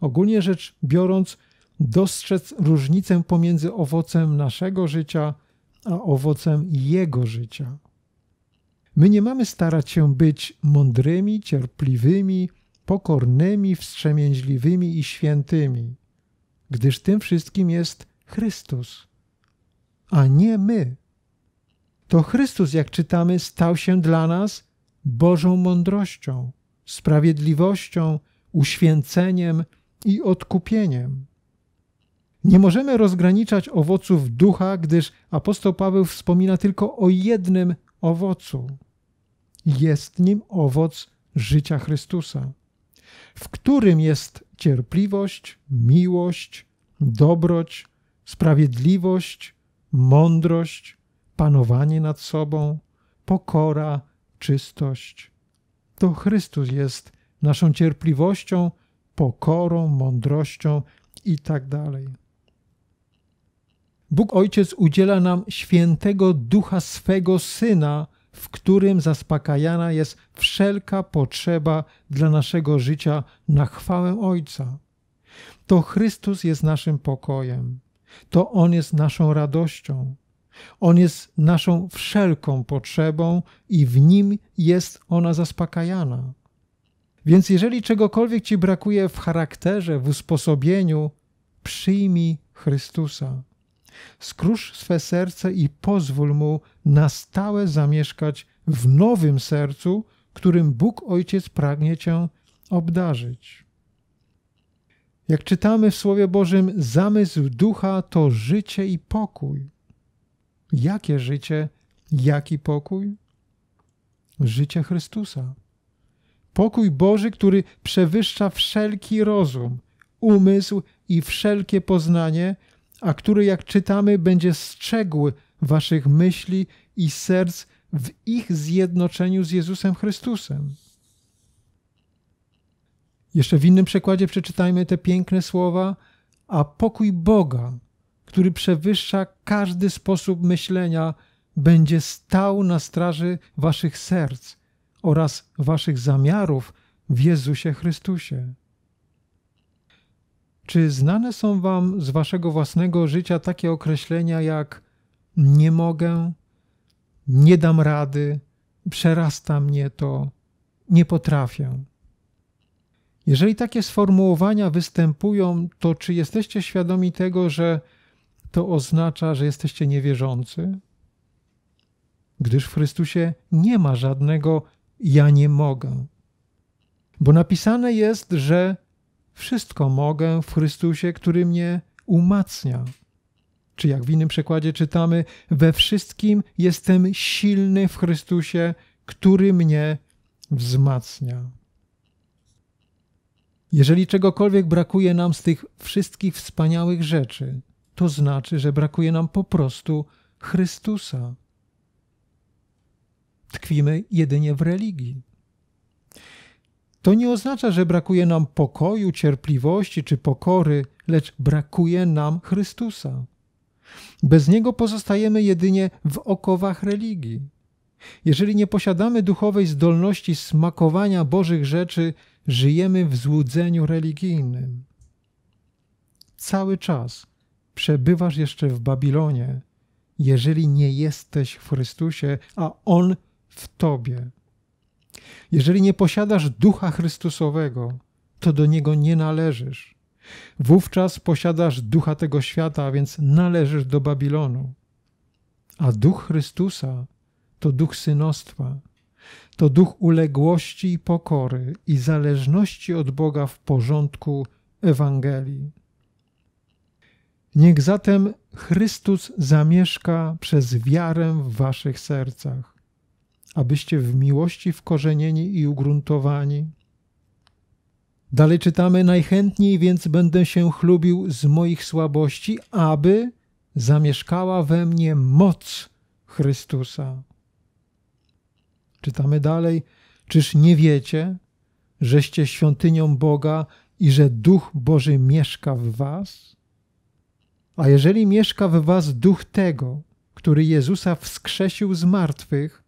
Ogólnie rzecz biorąc, dostrzec różnicę pomiędzy owocem naszego życia a owocem Jego życia. My nie mamy starać się być mądrymi, cierpliwymi, pokornymi, wstrzemięźliwymi i świętymi, gdyż tym wszystkim jest Chrystus, a nie my. To Chrystus, jak czytamy, stał się dla nas Bożą mądrością, sprawiedliwością, uświęceniem i odkupieniem. Nie możemy rozgraniczać owoców ducha, gdyż apostoł Paweł wspomina tylko o jednym owocu. Jest nim owoc życia Chrystusa w którym jest cierpliwość, miłość, dobroć, sprawiedliwość, mądrość, panowanie nad sobą, pokora, czystość. To Chrystus jest naszą cierpliwością, pokorą, mądrością i tak dalej. Bóg Ojciec udziela nam świętego ducha swego Syna w którym zaspokajana jest wszelka potrzeba dla naszego życia na chwałę Ojca. To Chrystus jest naszym pokojem, to On jest naszą radością, On jest naszą wszelką potrzebą i w Nim jest ona zaspokajana. Więc jeżeli czegokolwiek Ci brakuje w charakterze, w usposobieniu, przyjmij Chrystusa. Skrusz swe serce i pozwól mu na stałe zamieszkać w nowym sercu, którym Bóg Ojciec pragnie cię obdarzyć. Jak czytamy w Słowie Bożym, zamysł ducha to życie i pokój. Jakie życie, jaki pokój? Życie Chrystusa. Pokój Boży, który przewyższa wszelki rozum, umysł i wszelkie poznanie, a który, jak czytamy, będzie strzegł waszych myśli i serc w ich zjednoczeniu z Jezusem Chrystusem. Jeszcze w innym przekładzie przeczytajmy te piękne słowa: A pokój Boga, który przewyższa każdy sposób myślenia, będzie stał na straży waszych serc oraz waszych zamiarów w Jezusie Chrystusie. Czy znane są Wam z Waszego własnego życia takie określenia jak nie mogę, nie dam rady, przerasta mnie to, nie potrafię? Jeżeli takie sformułowania występują, to czy jesteście świadomi tego, że to oznacza, że jesteście niewierzący? Gdyż w Chrystusie nie ma żadnego ja nie mogę. Bo napisane jest, że wszystko mogę w Chrystusie, który mnie umacnia. Czy jak w innym przekładzie czytamy, we wszystkim jestem silny w Chrystusie, który mnie wzmacnia. Jeżeli czegokolwiek brakuje nam z tych wszystkich wspaniałych rzeczy, to znaczy, że brakuje nam po prostu Chrystusa. Tkwimy jedynie w religii. To nie oznacza, że brakuje nam pokoju, cierpliwości czy pokory, lecz brakuje nam Chrystusa. Bez Niego pozostajemy jedynie w okowach religii. Jeżeli nie posiadamy duchowej zdolności smakowania Bożych rzeczy, żyjemy w złudzeniu religijnym. Cały czas przebywasz jeszcze w Babilonie, jeżeli nie jesteś w Chrystusie, a On w Tobie. Jeżeli nie posiadasz ducha Chrystusowego, to do niego nie należysz. Wówczas posiadasz ducha tego świata, a więc należysz do Babilonu. A duch Chrystusa to duch synostwa, to duch uległości i pokory i zależności od Boga w porządku Ewangelii. Niech zatem Chrystus zamieszka przez wiarę w waszych sercach abyście w miłości wkorzenieni i ugruntowani. Dalej czytamy: Najchętniej więc będę się chlubił z moich słabości, aby zamieszkała we mnie moc Chrystusa. Czytamy dalej: Czyż nie wiecie, żeście świątynią Boga i że Duch Boży mieszka w Was? A jeżeli mieszka w Was Duch tego, który Jezusa wskrzesił z martwych,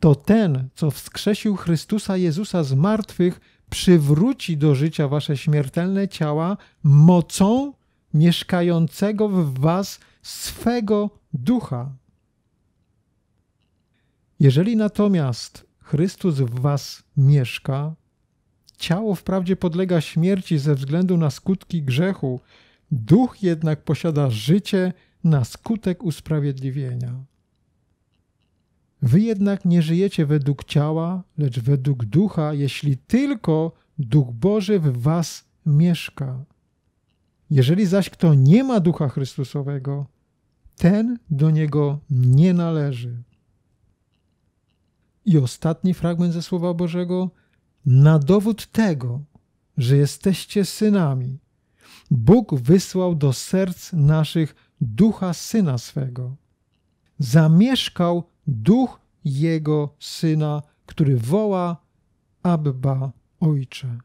to ten, co wskrzesił Chrystusa Jezusa z martwych, przywróci do życia wasze śmiertelne ciała mocą mieszkającego w was swego ducha. Jeżeli natomiast Chrystus w was mieszka, ciało wprawdzie podlega śmierci ze względu na skutki grzechu, duch jednak posiada życie na skutek usprawiedliwienia. Wy jednak nie żyjecie według ciała, lecz według ducha, jeśli tylko duch Boży w Was mieszka. Jeżeli zaś kto nie ma ducha Chrystusowego, ten do niego nie należy. I ostatni fragment ze Słowa Bożego. Na dowód tego, że jesteście synami, Bóg wysłał do serc naszych ducha syna swego. Zamieszkał duch jego syna, który woła Abba Ojcze.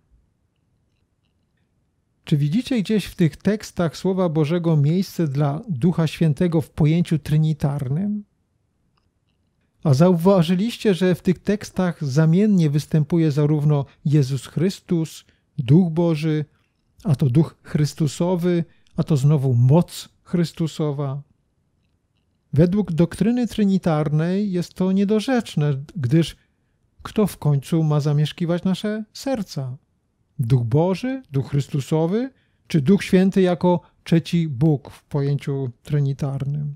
Czy widzicie gdzieś w tych tekstach Słowa Bożego miejsce dla Ducha Świętego w pojęciu trinitarnym? A zauważyliście, że w tych tekstach zamiennie występuje zarówno Jezus Chrystus, Duch Boży, a to Duch Chrystusowy, a to znowu moc Chrystusowa. Według doktryny trinitarnej jest to niedorzeczne, gdyż kto w końcu ma zamieszkiwać nasze serca? Duch Boży, Duch Chrystusowy, czy Duch Święty jako trzeci Bóg w pojęciu trinitarnym?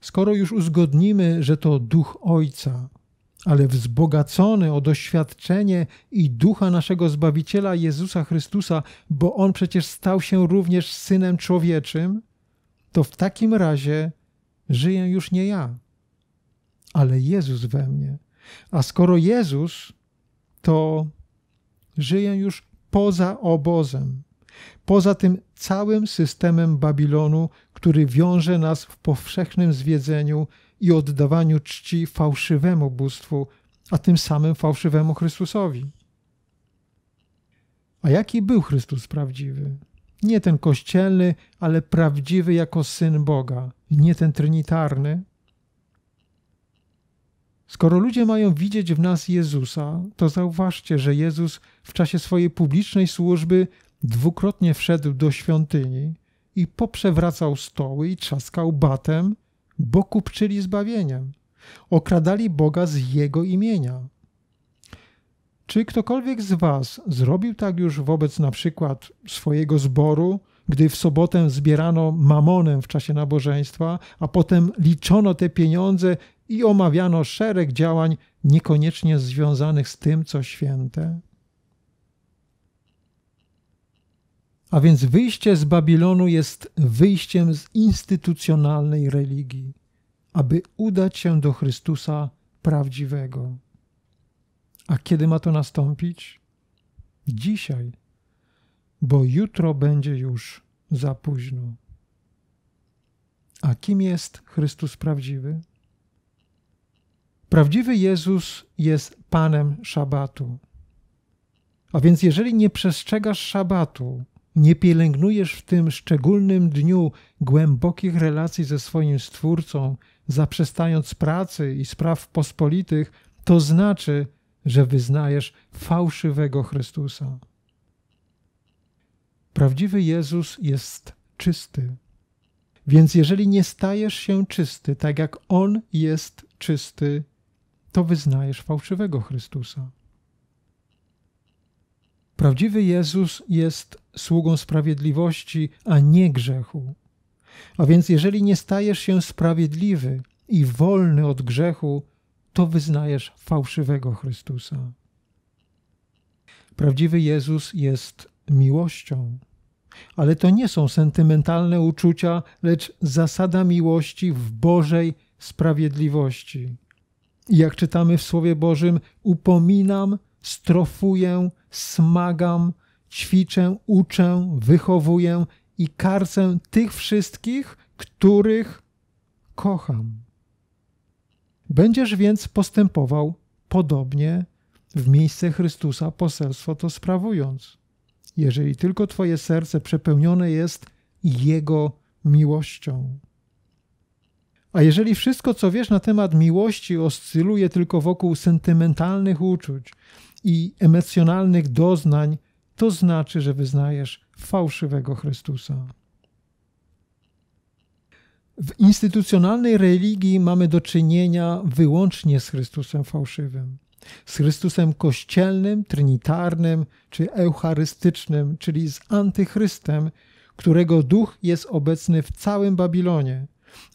Skoro już uzgodnimy, że to Duch Ojca, ale wzbogacony o doświadczenie i ducha naszego Zbawiciela Jezusa Chrystusa, bo On przecież stał się również Synem Człowieczym, to w takim razie żyję już nie ja, ale Jezus we mnie. A skoro Jezus, to żyję już poza obozem, poza tym całym systemem Babilonu, który wiąże nas w powszechnym zwiedzeniu i oddawaniu czci fałszywemu bóstwu, a tym samym fałszywemu Chrystusowi. A jaki był Chrystus prawdziwy? Nie ten kościelny, ale prawdziwy jako syn Boga, nie ten trinitarny. Skoro ludzie mają widzieć w nas Jezusa, to zauważcie, że Jezus w czasie swojej publicznej służby dwukrotnie wszedł do świątyni i poprzewracał stoły i trzaskał batem, bo kupczyli zbawieniem. Okradali Boga z Jego imienia. Czy ktokolwiek z Was zrobił tak już wobec na przykład swojego zboru, gdy w sobotę zbierano mamonę w czasie nabożeństwa, a potem liczono te pieniądze i omawiano szereg działań niekoniecznie związanych z tym, co święte? A więc wyjście z Babilonu jest wyjściem z instytucjonalnej religii, aby udać się do Chrystusa prawdziwego. A kiedy ma to nastąpić? Dzisiaj, bo jutro będzie już za późno. A kim jest Chrystus prawdziwy? Prawdziwy Jezus jest Panem Szabatu. A więc, jeżeli nie przestrzegasz Szabatu, nie pielęgnujesz w tym szczególnym dniu głębokich relacji ze swoim Stwórcą, zaprzestając pracy i spraw pospolitych, to znaczy, że wyznajesz fałszywego Chrystusa. Prawdziwy Jezus jest czysty. Więc jeżeli nie stajesz się czysty, tak jak On jest czysty, to wyznajesz fałszywego Chrystusa. Prawdziwy Jezus jest sługą sprawiedliwości, a nie grzechu. A więc jeżeli nie stajesz się sprawiedliwy i wolny od grzechu, to wyznajesz fałszywego Chrystusa. Prawdziwy Jezus jest miłością, ale to nie są sentymentalne uczucia, lecz zasada miłości w Bożej sprawiedliwości. Jak czytamy w Słowie Bożym, upominam, strofuję, smagam, ćwiczę, uczę, wychowuję i karcę tych wszystkich, których kocham. Będziesz więc postępował podobnie w miejsce Chrystusa poselstwo to sprawując. Jeżeli tylko Twoje serce przepełnione jest Jego miłością. A jeżeli wszystko, co wiesz na temat miłości, oscyluje tylko wokół sentymentalnych uczuć i emocjonalnych doznań, to znaczy, że wyznajesz fałszywego Chrystusa. W instytucjonalnej religii mamy do czynienia wyłącznie z Chrystusem fałszywym, z Chrystusem kościelnym, trinitarnym czy eucharystycznym, czyli z antychrystem, którego duch jest obecny w całym Babilonie,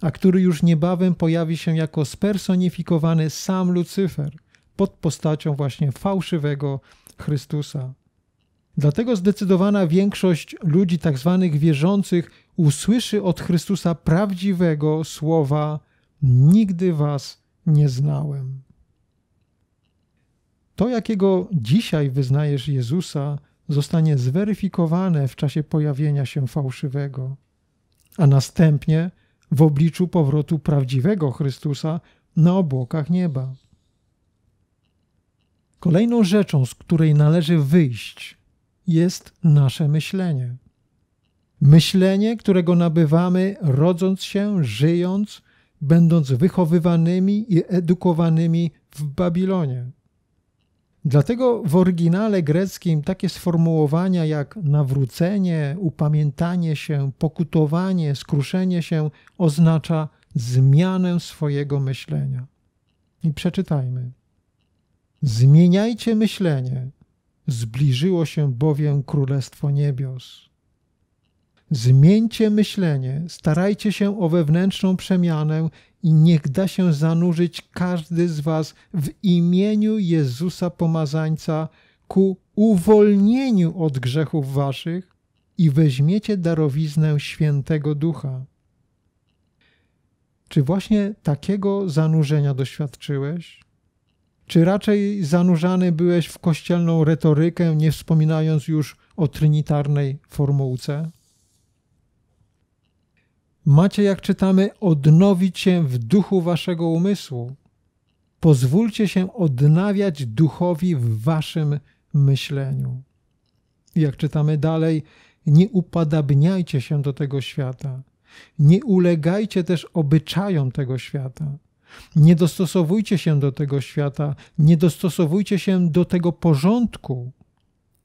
a który już niebawem pojawi się jako spersonifikowany sam Lucyfer pod postacią właśnie fałszywego Chrystusa. Dlatego zdecydowana większość ludzi tzw. Tak wierzących usłyszy od Chrystusa prawdziwego słowa: Nigdy was nie znałem. To, jakiego dzisiaj wyznajesz Jezusa, zostanie zweryfikowane w czasie pojawienia się fałszywego, a następnie w obliczu powrotu prawdziwego Chrystusa na obłokach nieba. Kolejną rzeczą, z której należy wyjść, jest nasze myślenie. Myślenie, którego nabywamy rodząc się, żyjąc, będąc wychowywanymi i edukowanymi w Babilonie. Dlatego w oryginale greckim takie sformułowania jak nawrócenie, upamiętanie się, pokutowanie, skruszenie się oznacza zmianę swojego myślenia. I przeczytajmy. Zmieniajcie myślenie, zbliżyło się bowiem Królestwo Niebios. Zmieńcie myślenie, starajcie się o wewnętrzną przemianę i niech da się zanurzyć każdy z Was w imieniu Jezusa Pomazańca ku uwolnieniu od grzechów Waszych i weźmiecie darowiznę Świętego Ducha. Czy właśnie takiego zanurzenia doświadczyłeś? Czy raczej zanurzany byłeś w kościelną retorykę, nie wspominając już o trinitarnej formułce? Macie, jak czytamy, odnowić się w duchu waszego umysłu. Pozwólcie się odnawiać duchowi w waszym myśleniu. Jak czytamy dalej, nie upadabniajcie się do tego świata. Nie ulegajcie też obyczajom tego świata. Nie dostosowujcie się do tego świata, nie dostosowujcie się do tego porządku,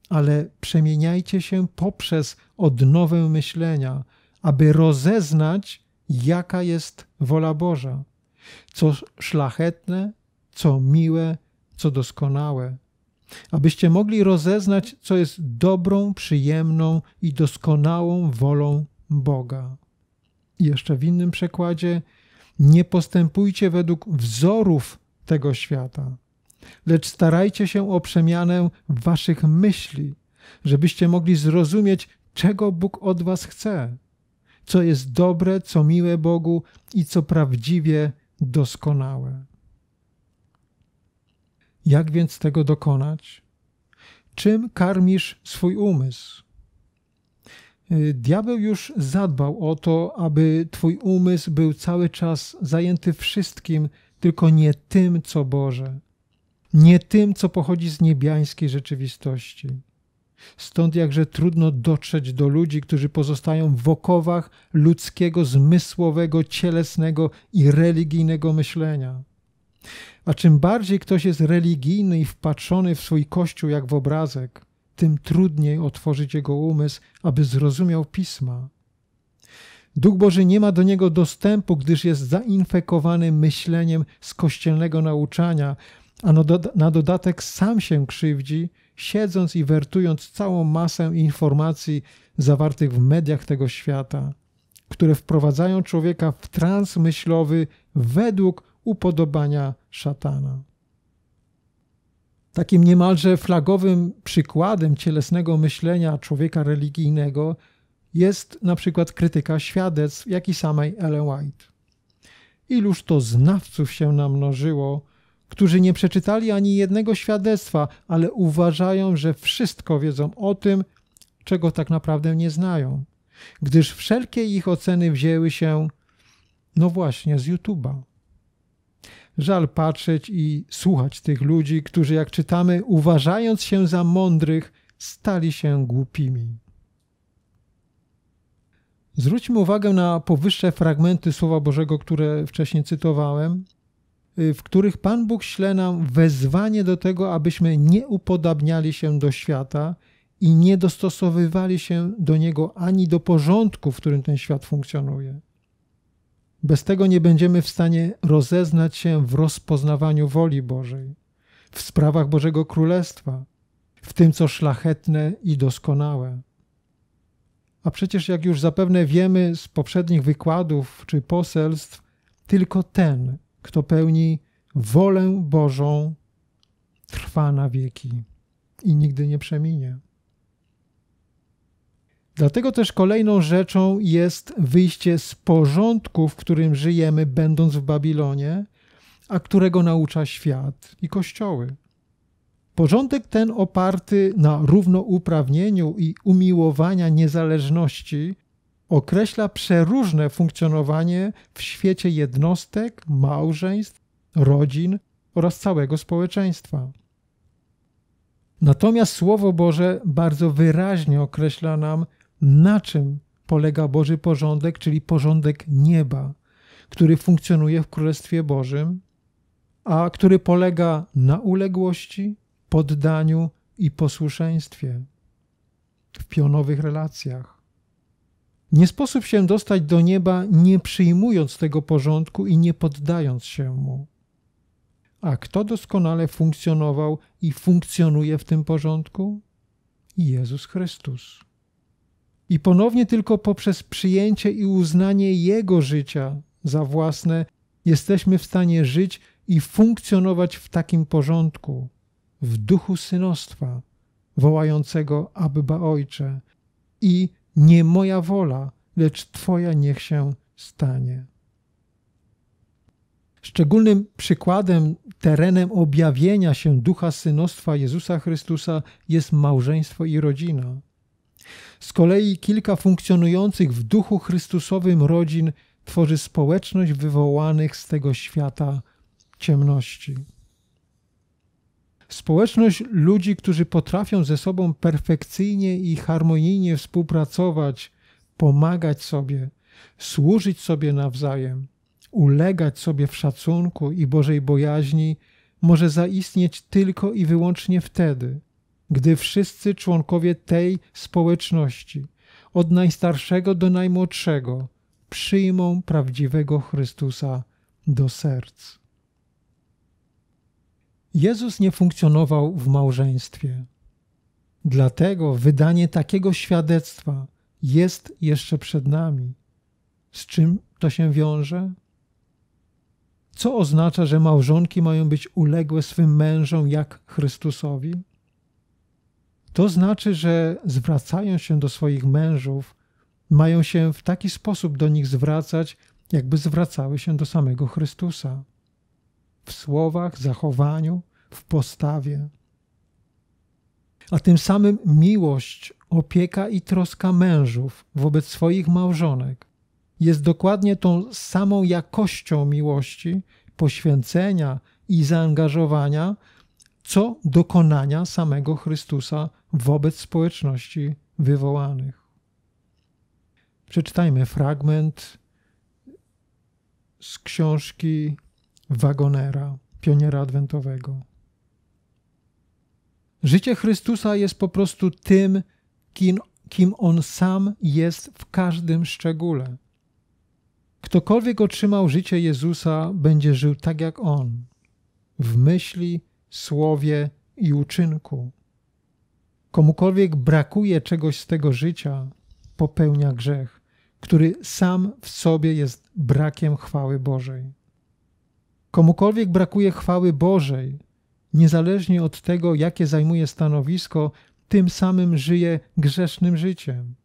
ale przemieniajcie się poprzez odnowę myślenia, aby rozeznać, jaka jest wola Boża, co szlachetne, co miłe, co doskonałe. Abyście mogli rozeznać, co jest dobrą, przyjemną i doskonałą wolą Boga. I jeszcze w innym przekładzie, nie postępujcie według wzorów tego świata, lecz starajcie się o przemianę waszych myśli, żebyście mogli zrozumieć, czego Bóg od was chce co jest dobre, co miłe Bogu i co prawdziwie doskonałe. Jak więc tego dokonać? Czym karmisz swój umysł? Y, diabeł już zadbał o to, aby twój umysł był cały czas zajęty wszystkim, tylko nie tym, co Boże, nie tym, co pochodzi z niebiańskiej rzeczywistości. Stąd jakże trudno dotrzeć do ludzi, którzy pozostają w okowach ludzkiego, zmysłowego, cielesnego i religijnego myślenia. A czym bardziej ktoś jest religijny i wpatrzony w swój kościół jak w obrazek, tym trudniej otworzyć jego umysł, aby zrozumiał pisma. Duch Boży nie ma do niego dostępu, gdyż jest zainfekowany myśleniem z kościelnego nauczania, a na dodatek sam się krzywdzi siedząc i wertując całą masę informacji zawartych w mediach tego świata, które wprowadzają człowieka w trans myślowy według upodobania szatana. Takim niemalże flagowym przykładem cielesnego myślenia człowieka religijnego jest na przykład krytyka świadectw, jak i samej Ellen White. Iluż to znawców się namnożyło, którzy nie przeczytali ani jednego świadectwa, ale uważają, że wszystko wiedzą o tym, czego tak naprawdę nie znają, gdyż wszelkie ich oceny wzięły się, no właśnie, z YouTube'a. Żal patrzeć i słuchać tych ludzi, którzy, jak czytamy, uważając się za mądrych, stali się głupimi. Zwróćmy uwagę na powyższe fragmenty Słowa Bożego, które wcześniej cytowałem, Y, w których Pan Bóg śle nam wezwanie do tego, abyśmy nie upodabniali się do świata i nie dostosowywali się do niego ani do porządku, w którym ten świat funkcjonuje. Bez tego nie będziemy w stanie rozeznać się w rozpoznawaniu woli Bożej, w sprawach Bożego Królestwa, w tym, co szlachetne i doskonałe. A przecież, jak już zapewne wiemy z poprzednich wykładów czy poselstw, tylko ten, kto pełni wolę Bożą, trwa na wieki i nigdy nie przeminie. Dlatego też kolejną rzeczą jest wyjście z porządku, w którym żyjemy, będąc w Babilonie, a którego naucza świat i kościoły. Porządek ten oparty na równouprawnieniu i umiłowania niezależności określa przeróżne funkcjonowanie w świecie jednostek, małżeństw, rodzin oraz całego społeczeństwa. Natomiast Słowo Boże bardzo wyraźnie określa nam, na czym polega Boży porządek, czyli porządek nieba, który funkcjonuje w Królestwie Bożym, a który polega na uległości, poddaniu i posłuszeństwie w pionowych relacjach. Nie sposób się dostać do nieba, nie przyjmując tego porządku i nie poddając się mu. A kto doskonale funkcjonował i funkcjonuje w tym porządku? Jezus Chrystus. I ponownie tylko poprzez przyjęcie i uznanie Jego życia za własne jesteśmy w stanie żyć i funkcjonować w takim porządku, w duchu synostwa, wołającego Abba Ojcze i nie moja wola, lecz Twoja niech się stanie. Szczególnym przykładem, terenem objawienia się ducha synostwa Jezusa Chrystusa jest małżeństwo i rodzina. Z kolei kilka funkcjonujących w duchu Chrystusowym rodzin tworzy społeczność wywołanych z tego świata ciemności. Społeczność ludzi, którzy potrafią ze sobą perfekcyjnie i harmonijnie współpracować, pomagać sobie, służyć sobie nawzajem, ulegać sobie w szacunku i Bożej bojaźni, może zaistnieć tylko i wyłącznie wtedy, gdy wszyscy członkowie tej społeczności, od najstarszego do najmłodszego, przyjmą prawdziwego Chrystusa do serc. Jezus nie funkcjonował w małżeństwie. Dlatego wydanie takiego świadectwa jest jeszcze przed nami. Z czym to się wiąże? Co oznacza, że małżonki mają być uległe swym mężom jak Chrystusowi? To znaczy, że zwracają się do swoich mężów, mają się w taki sposób do nich zwracać, jakby zwracały się do samego Chrystusa w słowach, zachowaniu, w postawie. A tym samym miłość, opieka i troska mężów wobec swoich małżonek jest dokładnie tą samą jakością miłości, poświęcenia i zaangażowania, co dokonania samego Chrystusa wobec społeczności wywołanych. Przeczytajmy fragment z książki wagonera, pioniera adwentowego. Życie Chrystusa jest po prostu tym, kim, kim on sam jest w każdym szczególe. Ktokolwiek otrzymał życie Jezusa, będzie żył tak jak on, w myśli, słowie i uczynku. Komukolwiek brakuje czegoś z tego życia, popełnia grzech, który sam w sobie jest brakiem chwały Bożej. Komukolwiek brakuje chwały Bożej, niezależnie od tego, jakie zajmuje stanowisko, tym samym żyje grzesznym życiem.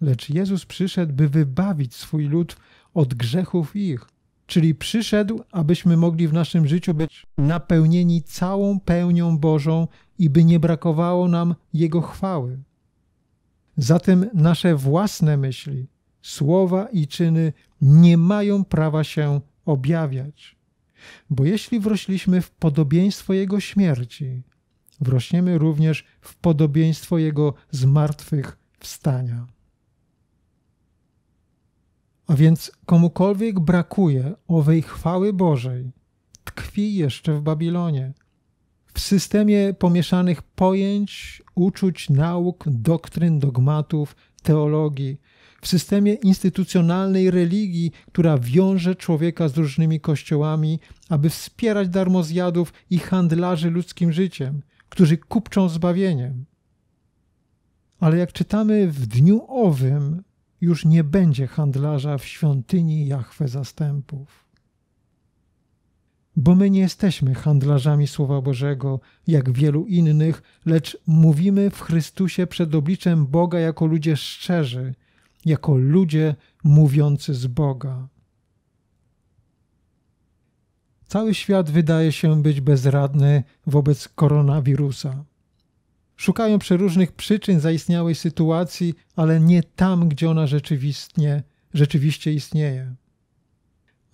Lecz Jezus przyszedł, by wybawić swój lud od grzechów ich, czyli przyszedł, abyśmy mogli w naszym życiu być napełnieni całą pełnią Bożą i by nie brakowało nam Jego chwały. Zatem nasze własne myśli, słowa i czyny nie mają prawa się objawiać. Bo jeśli wrośliśmy w podobieństwo Jego śmierci, wrośniemy również w podobieństwo Jego zmartwychwstania. A więc komukolwiek brakuje owej chwały Bożej, tkwi jeszcze w Babilonie, w systemie pomieszanych pojęć, uczuć, nauk, doktryn, dogmatów, teologii, w systemie instytucjonalnej religii, która wiąże człowieka z różnymi kościołami, aby wspierać darmozjadów i handlarzy ludzkim życiem, którzy kupczą zbawieniem. Ale jak czytamy w dniu owym, już nie będzie handlarza w świątyni Jahwe zastępów. Bo my nie jesteśmy handlarzami Słowa Bożego, jak wielu innych, lecz mówimy w Chrystusie przed obliczem Boga jako ludzie szczerzy – jako ludzie mówiący z Boga. Cały świat wydaje się być bezradny wobec koronawirusa. Szukają przeróżnych przyczyn zaistniałej sytuacji, ale nie tam, gdzie ona rzeczywiście, rzeczywiście istnieje.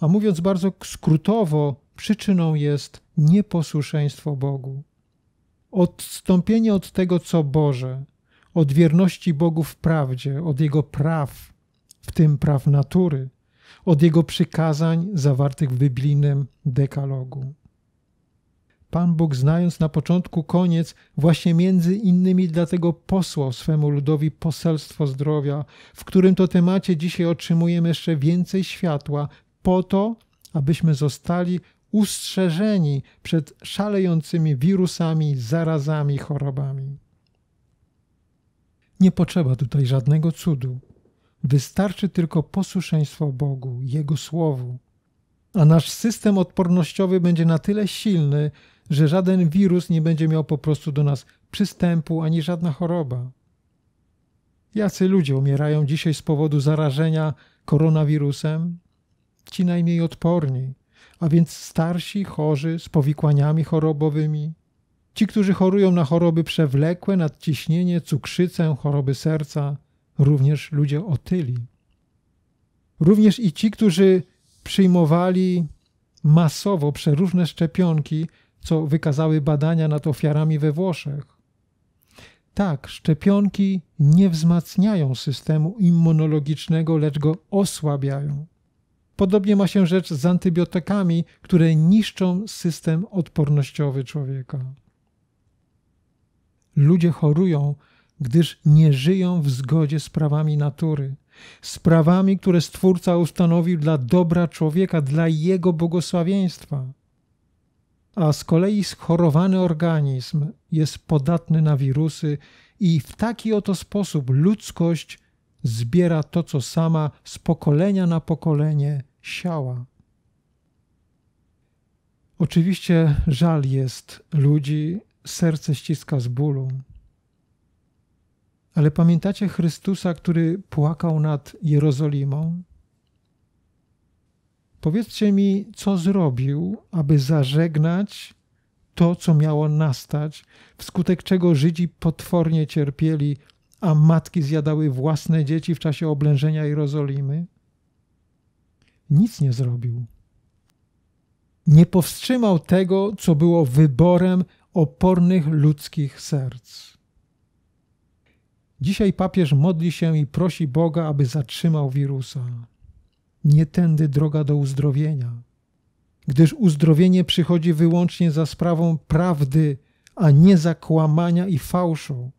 A mówiąc bardzo skrótowo, przyczyną jest nieposłuszeństwo Bogu. Odstąpienie od tego, co Boże, od wierności Bogu w prawdzie, od Jego praw, w tym praw natury, od Jego przykazań zawartych w biblijnym dekalogu. Pan Bóg, znając na początku koniec, właśnie między innymi dlatego posłał swemu ludowi poselstwo zdrowia, w którym to temacie dzisiaj otrzymujemy jeszcze więcej światła, po to, abyśmy zostali ustrzeżeni przed szalejącymi wirusami, zarazami, chorobami. Nie potrzeba tutaj żadnego cudu. Wystarczy tylko posłuszeństwo Bogu, Jego Słowu. A nasz system odpornościowy będzie na tyle silny, że żaden wirus nie będzie miał po prostu do nas przystępu ani żadna choroba. Jacy ludzie umierają dzisiaj z powodu zarażenia koronawirusem? Ci najmniej odporni, a więc starsi, chorzy, z powikłaniami chorobowymi, Ci, którzy chorują na choroby przewlekłe, nadciśnienie, cukrzycę, choroby serca, również ludzie otyli. Również i ci, którzy przyjmowali masowo przeróżne szczepionki, co wykazały badania nad ofiarami we Włoszech. Tak, szczepionki nie wzmacniają systemu immunologicznego, lecz go osłabiają. Podobnie ma się rzecz z antybiotykami, które niszczą system odpornościowy człowieka. Ludzie chorują, gdyż nie żyją w zgodzie z prawami natury, z prawami, które Stwórca ustanowił dla dobra człowieka, dla jego błogosławieństwa. A z kolei schorowany organizm jest podatny na wirusy i w taki oto sposób ludzkość zbiera to, co sama z pokolenia na pokolenie siała. Oczywiście żal jest ludzi, serce ściska z bólu. Ale pamiętacie Chrystusa, który płakał nad Jerozolimą? Powiedzcie mi, co zrobił, aby zażegnać to, co miało nastać, wskutek czego Żydzi potwornie cierpieli, a matki zjadały własne dzieci w czasie oblężenia Jerozolimy? Nic nie zrobił. Nie powstrzymał tego, co było wyborem opornych ludzkich serc. Dzisiaj papież modli się i prosi Boga, aby zatrzymał wirusa. Nie tędy droga do uzdrowienia, gdyż uzdrowienie przychodzi wyłącznie za sprawą prawdy, a nie za kłamania i fałszu.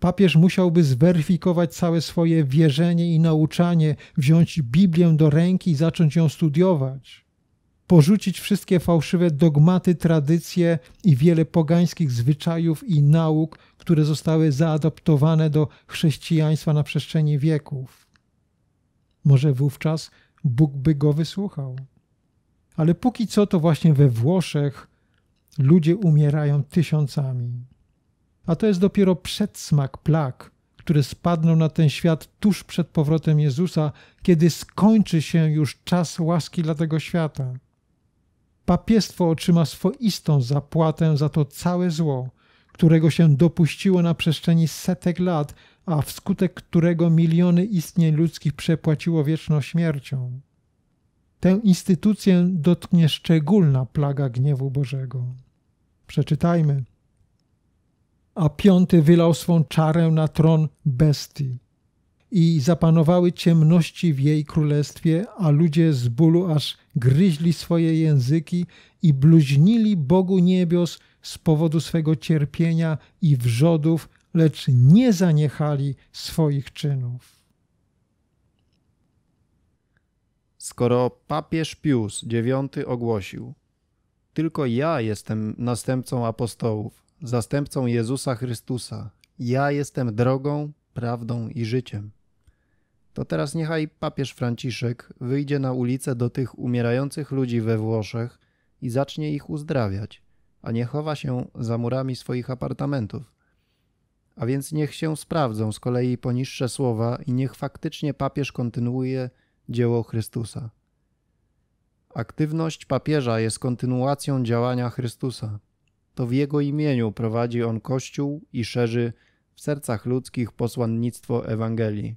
Papież musiałby zweryfikować całe swoje wierzenie i nauczanie, wziąć Biblię do ręki i zacząć ją studiować porzucić wszystkie fałszywe dogmaty, tradycje i wiele pogańskich zwyczajów i nauk, które zostały zaadaptowane do chrześcijaństwa na przestrzeni wieków. Może wówczas Bóg by go wysłuchał. Ale póki co to właśnie we Włoszech ludzie umierają tysiącami. A to jest dopiero przedsmak plag, które spadną na ten świat tuż przed powrotem Jezusa, kiedy skończy się już czas łaski dla tego świata. Papiestwo otrzyma swoistą zapłatę za to całe zło, którego się dopuściło na przestrzeni setek lat, a wskutek którego miliony istnień ludzkich przepłaciło wieczną śmiercią. Tę instytucję dotknie szczególna plaga gniewu Bożego. Przeczytajmy. A piąty wylał swą czarę na tron bestii i zapanowały ciemności w jej królestwie, a ludzie z bólu aż gryźli swoje języki i bluźnili Bogu niebios z powodu swego cierpienia i wrzodów, lecz nie zaniechali swoich czynów. Skoro papież Pius IX ogłosił: Tylko ja jestem następcą apostołów, zastępcą Jezusa Chrystusa, ja jestem drogą, prawdą i życiem to teraz niechaj papież Franciszek wyjdzie na ulicę do tych umierających ludzi we Włoszech i zacznie ich uzdrawiać, a nie chowa się za murami swoich apartamentów. A więc niech się sprawdzą z kolei poniższe słowa i niech faktycznie papież kontynuuje dzieło Chrystusa. Aktywność papieża jest kontynuacją działania Chrystusa. To w jego imieniu prowadzi on Kościół i szerzy w sercach ludzkich posłannictwo Ewangelii.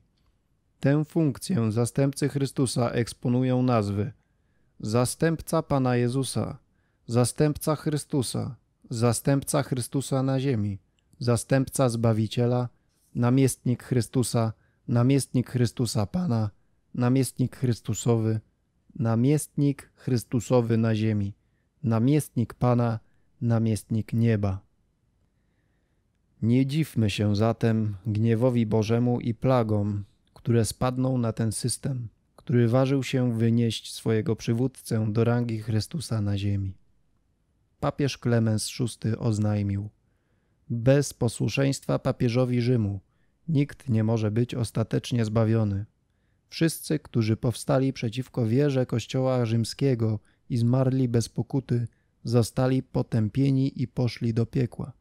Tę funkcję zastępcy Chrystusa eksponują nazwy Zastępca Pana Jezusa, Zastępca Chrystusa, Zastępca Chrystusa na ziemi, Zastępca Zbawiciela, Namiestnik Chrystusa, Namiestnik Chrystusa Pana, Namiestnik Chrystusowy, Namiestnik Chrystusowy na ziemi, Namiestnik Pana, Namiestnik Nieba. Nie dziwmy się zatem gniewowi Bożemu i plagom, które spadną na ten system, który ważył się wynieść swojego przywódcę do rangi Chrystusa na ziemi. Papież Klemens VI oznajmił: Bez posłuszeństwa papieżowi Rzymu nikt nie może być ostatecznie zbawiony. Wszyscy, którzy powstali przeciwko wierze Kościoła rzymskiego i zmarli bez pokuty, zostali potępieni i poszli do piekła.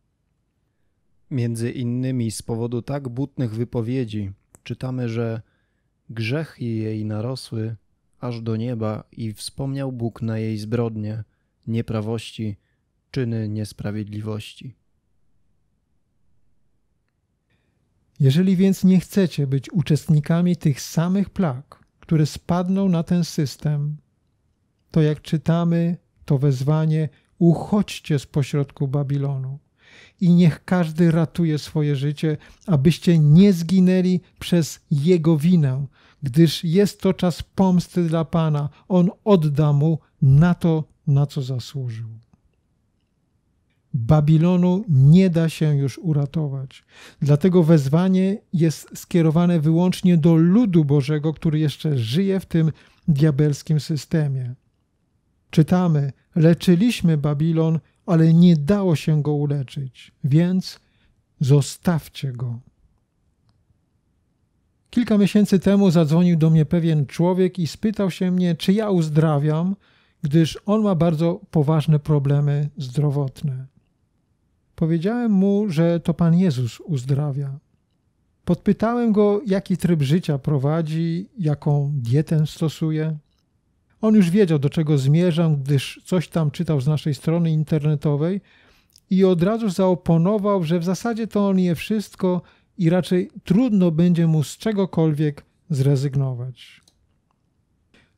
Między innymi z powodu tak butnych wypowiedzi czytamy, że grzechy jej narosły aż do nieba i wspomniał Bóg na jej zbrodnie, nieprawości, czyny niesprawiedliwości. Jeżeli więc nie chcecie być uczestnikami tych samych plag, które spadną na ten system, to jak czytamy to wezwanie, uchodźcie z pośrodku Babilonu i niech każdy ratuje swoje życie, abyście nie zginęli przez jego winę, gdyż jest to czas pomsty dla Pana. On odda mu na to, na co zasłużył. Babilonu nie da się już uratować. Dlatego wezwanie jest skierowane wyłącznie do ludu Bożego, który jeszcze żyje w tym diabelskim systemie. Czytamy: Leczyliśmy Babilon, ale nie dało się go uleczyć, więc zostawcie go. Kilka miesięcy temu zadzwonił do mnie pewien człowiek i spytał się mnie, czy ja uzdrawiam, gdyż on ma bardzo poważne problemy zdrowotne. Powiedziałem mu, że to Pan Jezus uzdrawia. Podpytałem go, jaki tryb życia prowadzi, jaką dietę stosuje. On już wiedział, do czego zmierzam, gdyż coś tam czytał z naszej strony internetowej i od razu zaoponował, że w zasadzie to on je wszystko i raczej trudno będzie mu z czegokolwiek zrezygnować.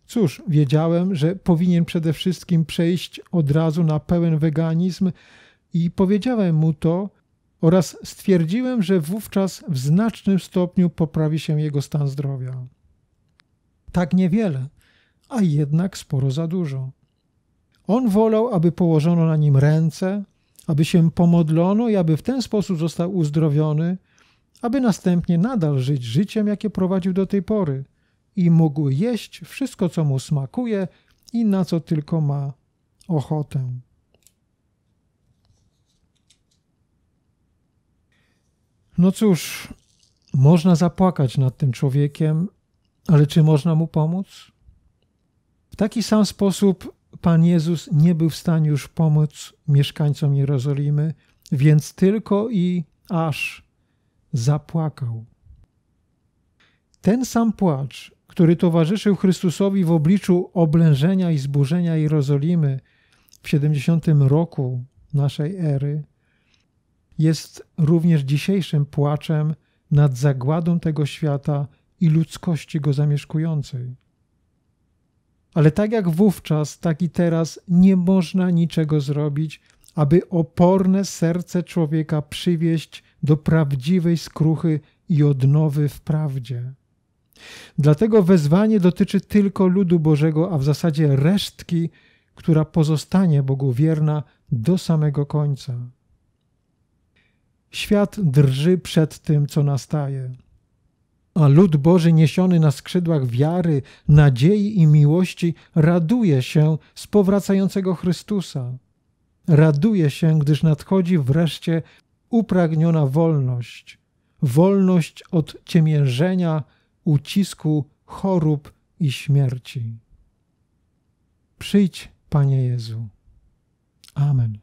Cóż, wiedziałem, że powinien przede wszystkim przejść od razu na pełen weganizm i powiedziałem mu to oraz stwierdziłem, że wówczas w znacznym stopniu poprawi się jego stan zdrowia. Tak niewiele, a jednak sporo za dużo. On wolał, aby położono na nim ręce, aby się pomodlono i aby w ten sposób został uzdrowiony, aby następnie nadal żyć życiem, jakie prowadził do tej pory i mógł jeść wszystko, co mu smakuje i na co tylko ma ochotę. No cóż, można zapłakać nad tym człowiekiem, ale czy można mu pomóc? W taki sam sposób Pan Jezus nie był w stanie już pomóc mieszkańcom Jerozolimy, więc tylko i aż zapłakał. Ten sam płacz, który towarzyszył Chrystusowi w obliczu oblężenia i zburzenia Jerozolimy w 70 roku naszej ery, jest również dzisiejszym płaczem nad zagładą tego świata i ludzkości go zamieszkującej. Ale tak jak wówczas, tak i teraz nie można niczego zrobić, aby oporne serce człowieka przywieść do prawdziwej skruchy i odnowy w prawdzie. Dlatego wezwanie dotyczy tylko ludu Bożego, a w zasadzie resztki, która pozostanie Bogu wierna do samego końca. Świat drży przed tym, co nastaje a lud Boży niesiony na skrzydłach wiary, nadziei i miłości raduje się z powracającego Chrystusa. Raduje się, gdyż nadchodzi wreszcie upragniona wolność, wolność od ciemiężenia, ucisku, chorób i śmierci. Przyjdź, Panie Jezu. Amen.